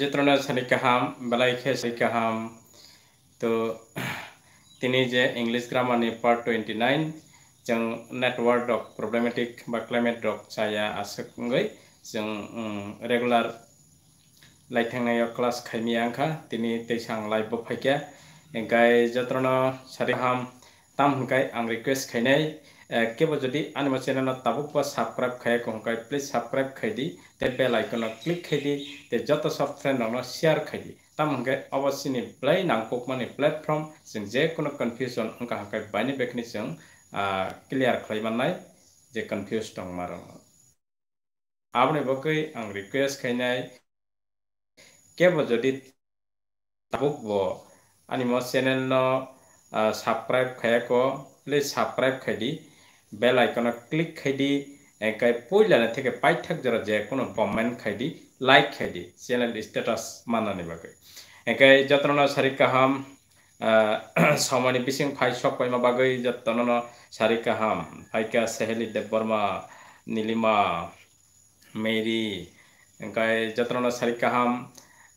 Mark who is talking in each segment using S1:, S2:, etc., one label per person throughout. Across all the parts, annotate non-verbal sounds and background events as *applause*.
S1: চিত্রনাথ সারিকাহাম বেলাইখে সারিকাহাম তো তিনি যে ইংলিশ গ্রামারনি পার্ট টুয়েন্টি নাইন जों नेटवर्क रक प्रब्लेमेटिक बा क्लाइमेट रक जाया आसोंगै जों रेगुलार लाइथांनाय क्लास खायनि आंखा दिनै दैसां लाइभ फैखा गाय जत्रन सारिहाम ताम हुनखाय आं रिक्वेस्ट खायनाय কেৱল যদি আন মই চেনেলত তাবুক পোৱা ছাবস্ক্ৰাইব খাই কওঁ কয় প্লিজ ছাবস্ক্ৰাইব খাই দি তে বেল আইকনত ক্লিক খাই দি তে যত চব ফ্ৰেণ্ড নহয় শ্বেয়াৰ খাই দি তামহে অৱশ্যে নি প্লাই নাংকক মানে প্লেটফৰ্ম যেন যে কোনো কনফিউজন অংকা হাকাই বাইনি বেকনি যেন ক্লিয়াৰ খালামান যে কনফিউজ দং মাৰ আপুনি বকৈ আং ৰিকুৱেষ্ট খাইনাই কেৱল যদি তাবুক ব আনি মই চেনেল ন ছাবস্ক্ৰাইব খাই ক প্লিজ ছাবস্ক্ৰাইব খাই দি বেল আইকনে ক্লিক খাইডি একাই পইলানে থেকে পাই থাক যারা যে কোনো কমেন্ট খাইডি লাইক খাইডি চ্যানেল স্ট্যাটাস মানানি বাকে একাই যত্ন সারি কাহাম *clears throat* সমনি বিসিং ফাই সব কইমা বাগৈ যত্ন সারি কাহাম ফাইকা সেহেলি দেববর্মা নীলিমা মেরি একাই যত্ন সারি কাহাম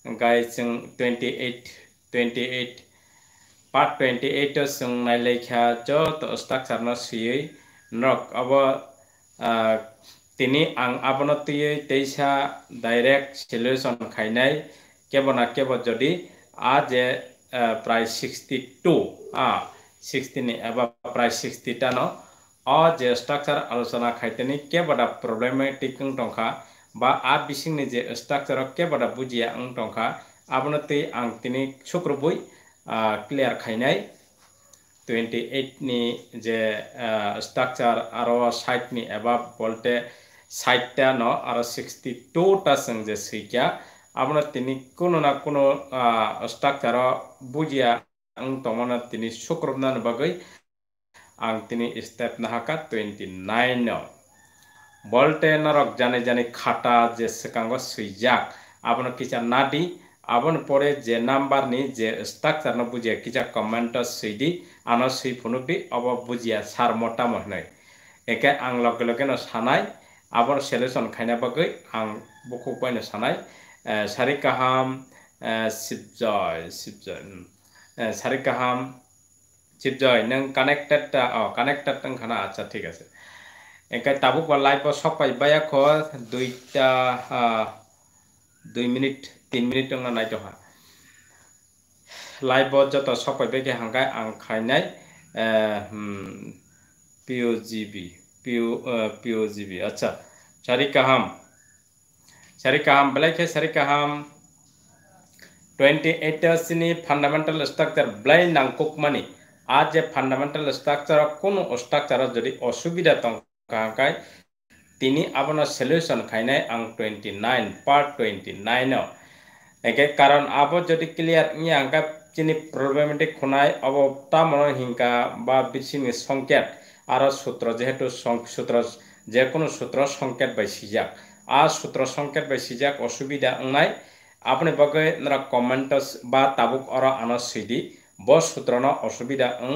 S1: একাই Singh twenty eight twenty eight part twenty eight Singh नाइलेखा যত तो स्ट्रक्चर सुई নক अब তিনি আং আপনাতিয়ে তেইসা ডাইরেক্ট সলিউশন খাইনাই কেব না কেব যদি আ যে প্রায় সিক্সটি টু আ সিক্সটি এবার প্রায় সিক্সটিটা ন অ যে স্ট্রাকচার আলোচনা খাইতেনি কেবটা প্রবলেমেটিক টঙ্কা বা আ বিসিংনি যে স্ট্রাকচার কেবটা বুঝিয়া আং টঙ্কা আপনাতি আং তিনি শুক্রবই ক্লিয়ার খাইনাই ટ્વેન્ટી એઇટની જે સ્ટ્રક્ચર આરો સાઠની એબાવ વોલ્ટે સાઠটা ন আর সিক্সটি টুটা সঙ্গে শিখা আপনার তিনি কোনো না কোনো স্ট্রাকচার বুঝিয়া আং তমন তিনি শুক্রবনান বাগৈ আং তিনি স্টেপ নাহাকা টুয়েন্টি নাইন বলটে নরক জানে জানে খাটা যে সেকাঙ্গ সুইজাক আপনার কিচা নাটি ಅವನ ಪೊರೆ ಜೆ ನಂಬರ್ ನಿ ಜೆ ಸ್ಟಾಕ್ ತರ್ನ ಬುಜೆ ಕಿಚ ಕಮೆಂಟ್ ಸೈದಿ ಆನ ಸೈ ಫುನುಕ್ ದಿ ಅವ ಬುಜಿಯಾ ಸಾರ್ ಮೊಟ್ಟ ಮಹನೆ একে আং লগে লগে সানাই আবার সেলেকশন খাইনা বাকি আং বুকু পাইনো সানাই সারি কাহাম শিবজয় শিবজয় সারি কাহাম শিবজয় নেন কানেক্টেড কানেক্টেড তং খানা আচ্ছা ঠিক আছে একে তাবুক বা লাইভ সব পাইবাই দুইটা দুই মিনিট তিন মিনিট নাই তো লাইভ যত সকাল কে হাঙ্গায় আং খাইনাই পিও জিবি পিও পিও জিবি আচ্ছা সারি কাহাম সারি কাহাম বেলাই খে সারি কাহাম টুয়েন্টি এইট সিনি ফান্ডামেন্টাল স্ট্রাকচার ব্লাই নাংকুক মানে আর যে ফান্ডামেন্টাল স্ট্রাকচার কোনো স্ট্রাকচার যদি অসুবিধা তাই তিনি আপনার সলিউশন খাইনাই আং twenty nine part twenty nine একে কারণ আবো যদি ক্লিয়ার ই আঙ্কা চিনি প্রবলেমেটিক খুনাই অবতা মন হিংকা বা বিচিনি সংকেত আর সূত্র যেহেতু সূত্র যে কোনো সূত্র সংকেত বাই সিজাক আর সূত্র সংকেত বাই সিজাক অসুবিধা নাই আপনি বগে কমেন্ট বা তাবুক অর আনস সিদি ব সূত্র ন অসুবিধা অং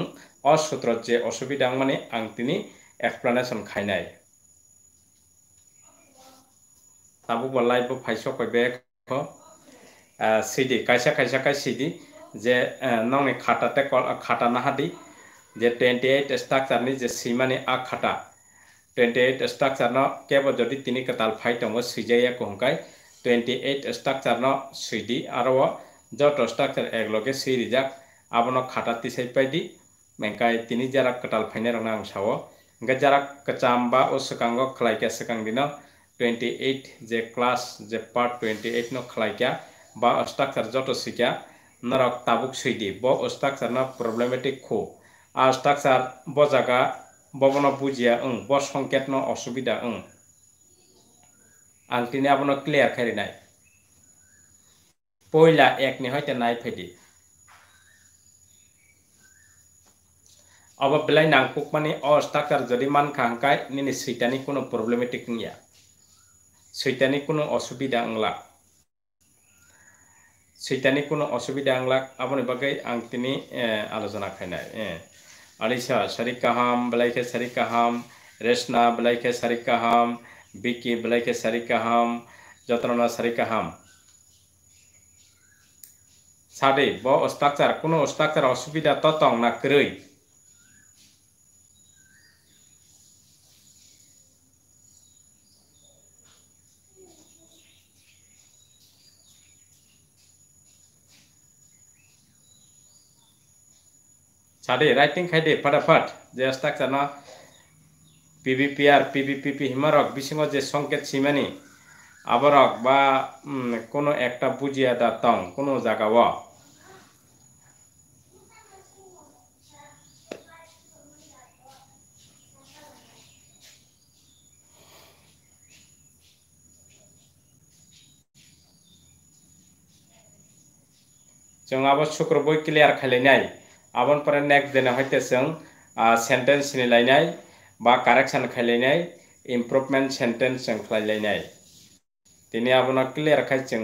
S1: অ যে অসুবিধা মানে আং তিনি এক্সপ্লেনেশন খাই নাই তাবুক বলাই ফাইশ কইবে 好。Huh? সিডি কাইসা কাইসা কাই সিডি যে নংনি খাটাতে খাটা নাহাদি যে টুয়েন্টি এইট স্ট্রাকচার নি যে সিমানি আ খাটা টুয়েন্টি এইট স্ট্রাকচার ন কেব যদি তিন কাতাল ফাই তো সিজাইয়া কুহকাই টুয়েন্টি এইট স্ট্রাকচার ন সিডি আর যত স্ট্রাকচার একলগে সুই সিরিজাক আবন খাটা তিসাই পাইডি মেঙ্কাই তিন জারা কাতাল ফাইনে রং আং সাও ওঙ্কাই কচাম বা ও সকাঙ্গ খলাইকা সকাং দিন টুয়েন্টি এইট যে ক্লাস যে পার্ট টুয়েন্টি এইট ন খলাইকা ba structure joto sikya narok tabuk suidi bo structure na problematic khu a structure bo jaga bobono bujia ung bo songket no osubida ung আংটিনে আপনার clear খারি নাই পয়লা এক নি হইতে নাই ফেডি অব বেলাই নাংকুক মানে অস্টাকার যদি মান খাঙ্কায় নিনি সৈতানি কোনো প্রবলেমেটিক নিয়া সৈতানি কোনো অসুবিধা আংলা সেইটানি কোনো অসুবিধা আংলাক আপনি বাকে আং তিনি আলোচনা খাইনাই আলিসা সারি কাহাম বেলাইকে সারি কাহাম রেশনা বেলাইকে সারি কাহাম বিকি বেলাইকে সারি কাহাম যত্ননা সারি কাহাম সাডে ব অস্তাকচার কোনো অস্তাকচার অসুবিধা তত না ক্রৈ સાડી রাইটিং ખાઈ દે যে আস্তাক હસ્તાક્ષરના পিবিপিআর পিবিপিপি হিমারক বিসিং যে সংকেত সীমানি আবরক বা কোনো একটা বুঝিয়া দাতং কোনো জায়গা ও जों শুক্র বই ক্লিয়ার খালি खालायनाय आबन पर नेक्स्ट दिन हते जों सेन्टेन्स सिनायलायनाय बा कारेक्सन खालायनाय इम्प्रुभमेन्ट सेन्टेन्स जों खालायलायनाय दिनै आबना क्लियार खाय जों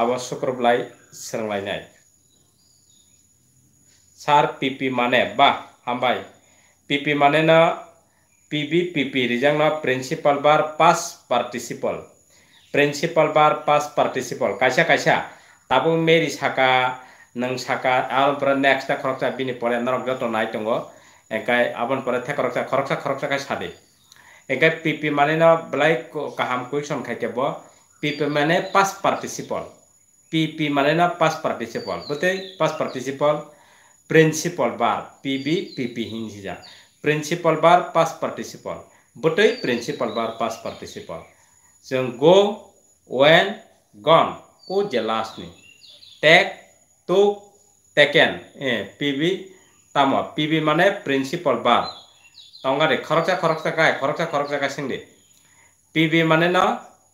S1: आबा शुक्रब्लाय सोलोंलायनाय सार पिपि माने बा हामबाय पिपि मानोना पिबि पिपि रिजांना principal bar past participle principal bar past participle कायसा कायसा Tabo Mary Saka nang saka alam pura next ta khoroksa bini pore narok joto nai tongo engkai abon pore the khoroksa khoroksa khoroksa kai sade engkai pp mane na blai kaham question khai kebo pp mane past participle pp mane na past participle bote past participle principal bar pb pp hinja principal bar past participle bote principal bar past participle so go when gone o last ni take তো তেকেন P V তাম P V মানে principal বা তঙ্গারে খরকচা খরকচা কায় খরকচা খরকচা কায় সিংডি PB মানে ন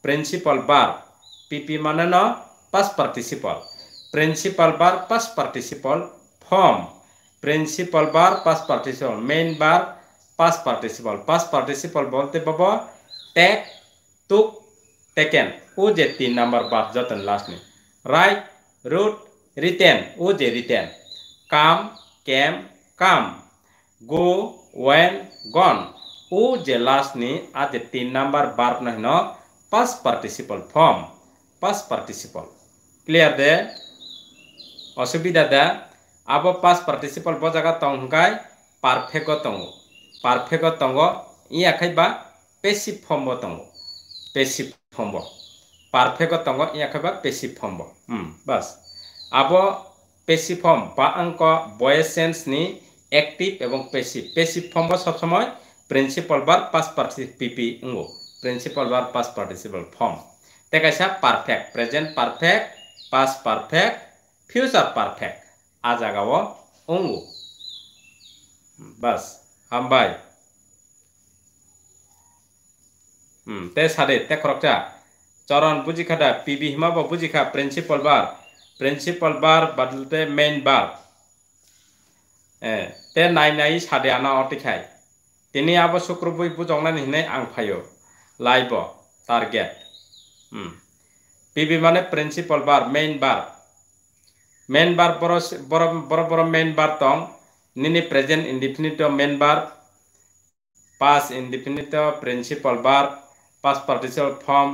S1: প্রিন্সিপাল বার পিপি মানে ন পাস পার্টিসিপল প্রিন্সিপাল বার পাস পার্টিসিপল ফর্ম প্রিন্সিপাল বার পাস পার্টিসিপল মেইন বার পাস পার্টিসিপল পাস পার্টিসিপল বলতে পাবো টেক টুক টেকেন ও যে তিন নাম্বার বার যতন লাস্ট নি রাইট রুট রিতেম ও যে রিতেম কাম ক্যাম কাম গো ওয়েন গন ও যে লাস্ট নি আজ তিন নাম্বার বার্ব নহন past participle form past participle clear দে অসুবিধা দে আব পাস পার্টিসিপল বজাগা তঙ্গাই পারফেক্ট তঙ্গ পারফেক্ট তঙ্গ ই আখাইবা পেসিভ ফর্ম তঙ্গ পেসিভ ফর্ম পারফেক্ট তঙ্গ ই আখাইবা পেসিভ ফর্ম হুম বাস আবো পেসিফর্ম বা অঙ্ক বয়েস সেন্স নি অ্যাক্টিভ এবং পেসিভ পেসিভ ফর্ম সবসময় প্রিন্সিপাল বার পাস পার্টিসিপ পিপি ইঙ্গো প্রিন্সিপাল বার পাস পার্টিসিপাল ফর্ম দেখা perfect present perfect past perfect future perfect আ জায়গাও অঙ্গু বাস হামবাই তে সারে তে খরকটা চরণ বুঝিখাটা পিবি হিমাব বুঝিখা প্রিন্সিপাল বার প্রিন্সিপাল বার বদলতে মেইন বার তে নাই নাই সাদে আনা অতিখাই তিনি আবো শুক্রবই বুজাवनानै हिनै আংফায় লাইব টার্গেট टारगेट পিবি মানে প্রিন্সিপাল বার মেইন বার মেইন বার বড় বড় মেইন বার তং নিনি প্রেজেন্ট ইনডিফিনিট মেইন বার পাস ইনডিফিনিট প্রিন্সিপাল বার পাস পার্টিসিপাল ফর্ম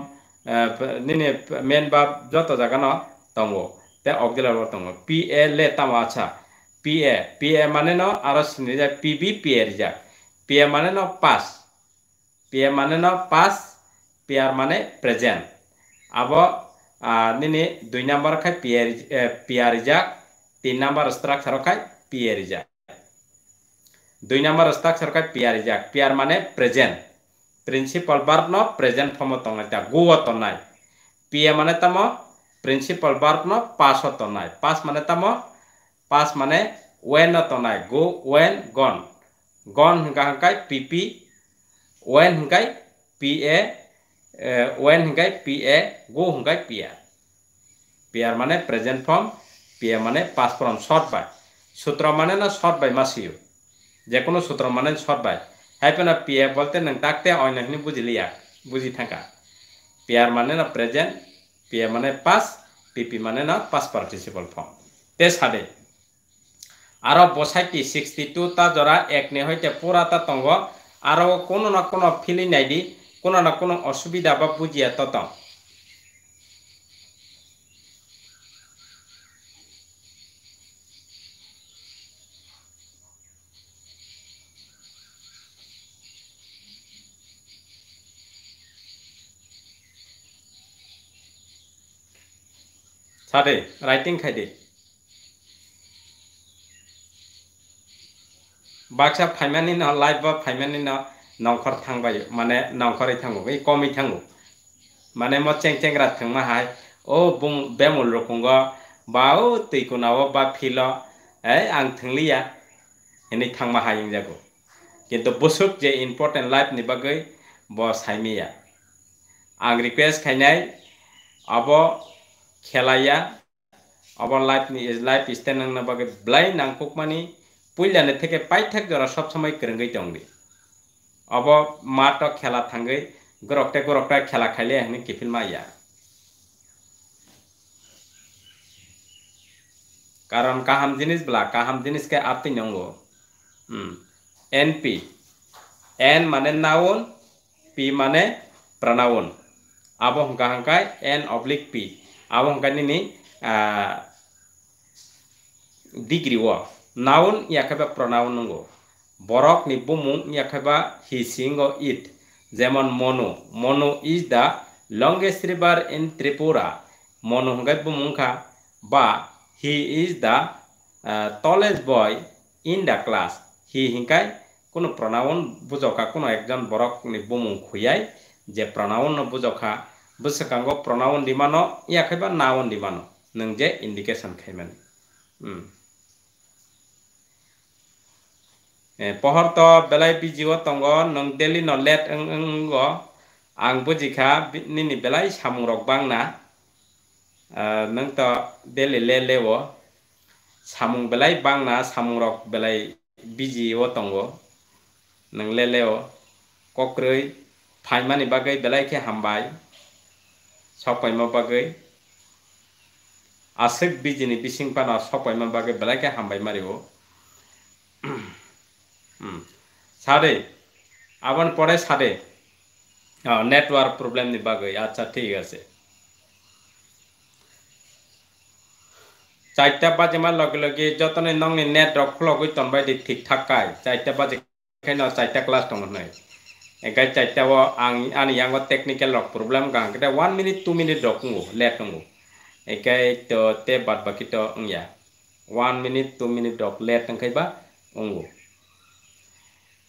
S1: নিনি মেইন বার যত জায়গা ন তে অগদিলার বর্তমান পি এ লে তাম আচ্ছা পি এ পি এ মানে ন আর reserve P B P A reserve P A মানে ন পাস পি এ মানে ন পাস পি আর মানে প্রেজেন্ট আব নিনি দুই নম্বর খাই P A P R reserve তিন নম্বর অস্ত্রাক্ষর খাই পি এ রিজার্ভ দুই নম্বর অস্ত্রাক্ষর খাই P R reserve P R মানে প্রেজেন্ট প্রিন্সিপাল বার ন প্রেজেন্ট ফর্ম তঙ্গাইতা গুয়ত নাই পি এ মানে তাম প্রিন্সিপাল বার্ব ন পাস নাই পাস মানে তাম পাস মানে ওয়েন তনাই গো ওয়েন গন গন হিঙ্কা হিঙ্কাই পিপি ওয়েন হিঙ্কাই পি এ ওয়েন হিঙ্কাই পি এ গো হিঙ্কাই পিয়া পিয়ার মানে প্রেজেন্ট ফর্ম পিয়া মানে পাস ফর্ম শর্ট বাই সূত্র মানে না শর্ট বাই মাসিও যে কোনো সূত্র মানে শর্ট বাই হাইপে না পিয়া বলতে নাকতে অন্যখিনি বুঝলি বুঝি থাকা পিয়ার মানে না প্রেজেন্ট পি এ মানে পাঁচ পিপি মানে না পাঁচ পার্টিসিপল ফর্ম তে সাদে আর বসাকি সিক্সটি টু তা জরা এক নে হইতে পুরা তা তঙ্গ আর কোনো না কোনো ফিলি নাইডি কোনো না কোনো অসুবিধা বা বুঝিয়া তত সারে রাইটিং খাই দে বাক্সা ফাইমানি ন লাইফ বা ফাইমানি ন নংখর থাকবাই মানে নংখরে থাকবো এই কমই থাকবো মানে ম চেং চেংরা থাকমা হাই ও বেমল রকমগ বা ও তৈকুনাও বা ফিল এই আং থাকলিয়া এনে থাকমা হাই যাবো কিন্তু বসুক যে ইম্পর্টেন্ট লাইফনি বাকে ব সাইমিয়া আং রিকুয়েস্ট খাইনাই আবো খেলাইয়া আবার লাইফ লাইফ স্ট্যান্ড বাকে ব্লাই নাংকুক মানি পুইলানে থেকে পাই থাক জরা সবসময় কেরঙ্গই টংরি অব মাত খেলা থাঙ্গই গরকটা গরকটা খেলা খাইলে এখানে কিফিল মাইয়া কারণ কাহাম জিনিস বলা কাহাম জিনিসকে আপনি নঙ্গ এনপি এন মানে নাউন পি মানে প্রাণাউন আবহ হাঙ্কা হাঙ্কায় N oblique P awanganini ah, degree wo noun yakhaba pronoun nungo borok ni bumu yakhaba he singo it যেমন Manu Manu is the longest river in Tripura Manu হঙ্গাই বুমুখা বা he is the tallest boy in the class he হিংকাই কোনো pronoun বুঝখা কোনো একজন বরক বুমু খুঁয়াই যে প্রণাউন বুঝখা बसकांगो प्रोनाउन दिमानो या खैबा नाउन दिमानो नंगजे इंडिकेशन खैमेन ए पहर तो बेलाय बि जीव तंग नंग देली न लेट अंग आं बुजिखा निनि बेलाय सामु रगबांग ना नंग तो देले ले लेव सामु बेलाय बांग ना सामु रग बेलाय बि जीव तंग नंग ले लेव कक्रै फाइमानि बागै बेलाय के हामबाय सपाइमा बागै आसेक बिजिनि बिसिं बाना सपाइमा बागै बेलायखे हामबाय मारिगौ সারে আবার পরে সারে নেটওয়ার্ক প্রবলেম নি বাগৈ আচ্ছা ঠিক আছে চারটা বাজে মার লগে লগে যতনে নংনি নেটওয়ার্ক খোলগৈ তনবাই ঠিকঠাক ঠাক চারটা বাজে চারটা ক্লাস দङ नै enkai chai ta wo ang ani yang wo technical rock problem gang kita 1 minute 2 minute rock ngo let ngo enkai to te bat ba kito ngya 1 minute 2 minute rock let ngkai ba ngo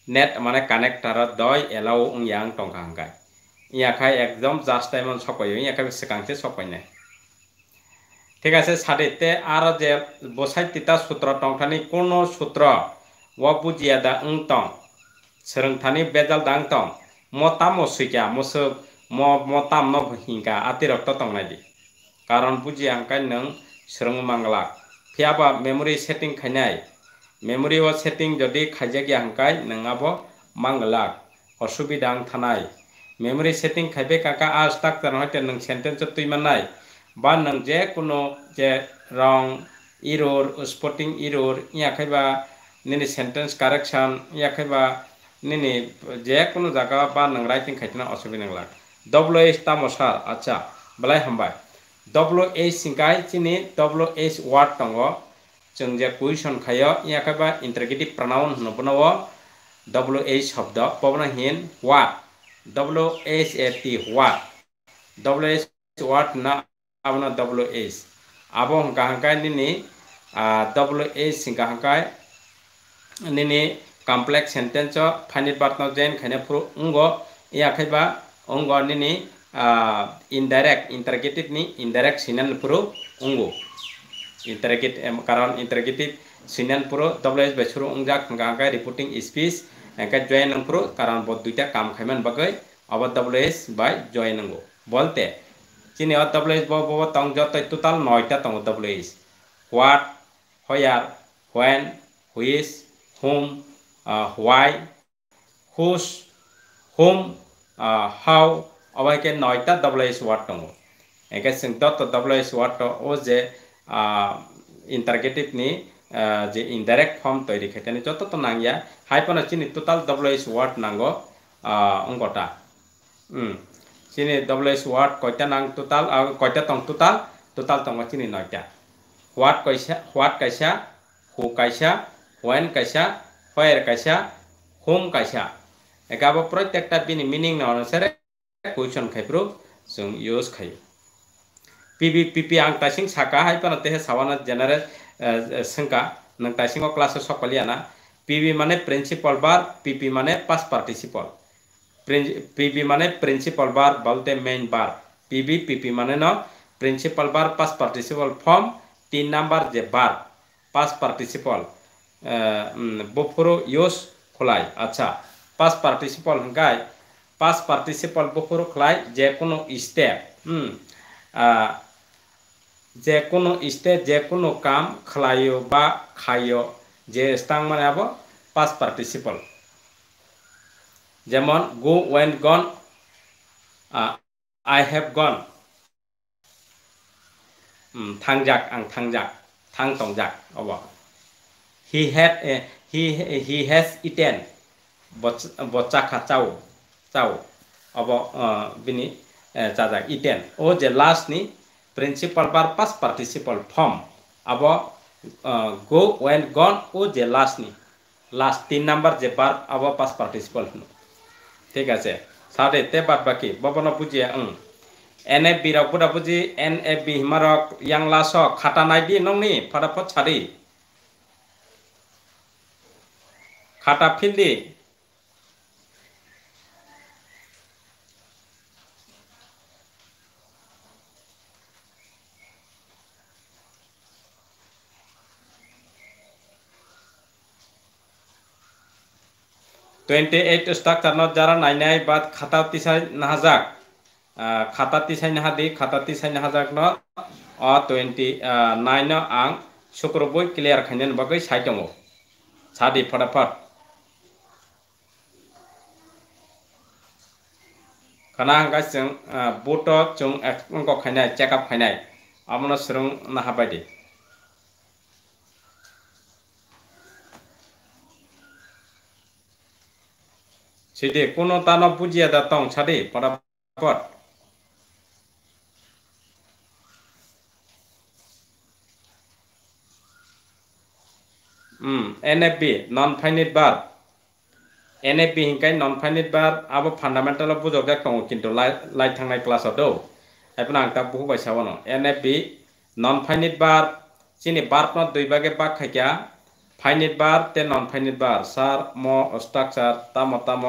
S1: net mane connector doi allow yang tong gang kai ইয়া খাই একদম just time সকই ইয়া খাই সেকাংতে সকই নাই ঠিক আছে সারিতে আর যে বসাই তিতা সূত্র টংখানি কোন সূত্র ও বুঝিয়া দা উং টং सोलोंथाइनि बेजाल दांतम मता मसिका मसो मताम न हिंगा अतिरक्त तंनायदि कारण बुझि आंखाय नों सोलों मांगला फियाबा मेमरि सेटिं खायनाय मेमरि अ सेटिं जदि खायजागि आंखाय नोंहाबो मांगला असुबिदा आं थानाय মেমরি সেটিং খাইবে কাকা আর স্ট্রাকচার হয়তো নং সেন্টেন্স তুই মানাই বা নং যে কোনো যে রং ইরোর স্পটিং ইরোর ইয়া খাইবা নিনি সেন্টেন্স কারেকশন ইয়া খাইবা नहीं जेकुनु जगह बा नंगरा तीन खाइना असुबी नंगला डब्लु एच तामसार अच्छा बलाय हमारे डब्लु एच सिंगाई चीनी डब्लु एच वार्ड दङ जों जे कुइसन खायो इयाखाबा इन्ट्रेगेटिभ प्रनाउन होनोबो डब्लु एच शब्द पबना हिन word W H A T word W H word ना आबना डब्लु एच आब हंका हंकाय निनि डब्लु एच सिंगा हंकाय निनि complex sentence fani bartno jen khane pro ungo ya khaiba ungo ni ni indirect interrogative ni indirect sinan pro ungo interrogative karon interrogative sinan pro ws besuru ungjak ngaka reporting speech engka join pro karon bod duita kam khaiman bagai aba ws by join ngo bolte chini ws bo bo tong jot total 9 ta tong ws what where when which whom why whose whom how অবাইকে নয়টা ডব্লাইস word দङ একে সিংত ডব্লাইস word ও যে ইন্টারগেটিভনি যে indirect form তৈরি খেটেনি যত তো নাঙ্গিয়া হাইপন চিনি total ডব্লাইস word নাঙ্গ অঙ্গটা চিনি ডব্লাইস word কয়টা নাং টোটাল কয়টা তং টোটাল টোটাল তঙ্গ চিনি নয়টা হোয়াট কইসা হোয়াট কাইসা হু কাইসা হোয়েন কাইসা फायर कशा होम कशा हेका अब प्रत्येकटा बिनि मिनिंग अनुसार क्वेश्चन खाइप्रो जों यूज खायो पीबी पीपी आं तासिं साका हाय पण ते सावाना जनरल संका नों क्लास सकलियाना पीबी माने प्रिंसिपल बार पीपी माने पास पार्टिसिपल पीबी माने प्रिंसिपल बार बोलते मेन बार पीबी पीपी माने न प्रिंसिपल बार पास पार्टिसिपल फॉर्म तीन नंबर जे बार पास पार्टिसिपल বফরো યોસ খোলাই আচ্ছা পাস পার্টিসিপল হাই পাস পার্টিসিপল বফরো খোলাই যে কোনো স্টেপ যে কোনো স্টেপ যে কোনো কাম খোলায় বা খাইও যে স্থান মানে হব পাস পার্টিসিপল যেমন go went gone I have gone থাংজাক আং থাংজাক থাং টংজাক অব he had he he has eaten বচ্চা খা চাও চাও অব বিনি চাজা ইটেন ও যে লাস্টনি প্রিন্সিপাল বার পাস পার্টিসিপাল ফর্ম আব গো ওয়েল গন ও যে লাস্টনি লাস্ট তিন নাম্বার যে বার আব পাস পার্টিসিপাল ঠিক আছে সাড়ে তে বাদ বাকি ববন বুঝিয়ে উম এন এফ বি রক বুঝা বুঝি এন এফ বি হিমারক ইয়াংলা স খাটা নাই দি নংনি ফটাফট সারি हाटा हाथाफिनदि टुवेंटी एट स्ट्राक्चर न जरा नाइन बाद खाता तिसाय नहाजाक खाता तिसाय नहादि खाता तिसाय नहाजाक न अ टुवेंटी नाइन आं शुक्रबो क्लियर खाने बगे साइटमो सादि फटाफट kana hangka chung boto chung ko khainai check up khainai amona srung na habaidi সেটি কোনো তান বুঝিয়া দা তং ছাড়ে পরাপর হুম এনএফবি নন ফাইনিট বার্ব এনে বিহিংকাই নন ফাইনিট বা আবো ফান্ডামেন্টাল বুজক দং কিন্তু লাই থাকাই ক্লাসও দৌ এখন আং তা বহু বাইসা বনো এনে বি নন ফাইনিট বার চিনি বার্পন দুই বাগে বাক খাইকা ফাইনিট বার তে নন ফাইনিট বার সার ম স্ট্রাকচার তাম তাম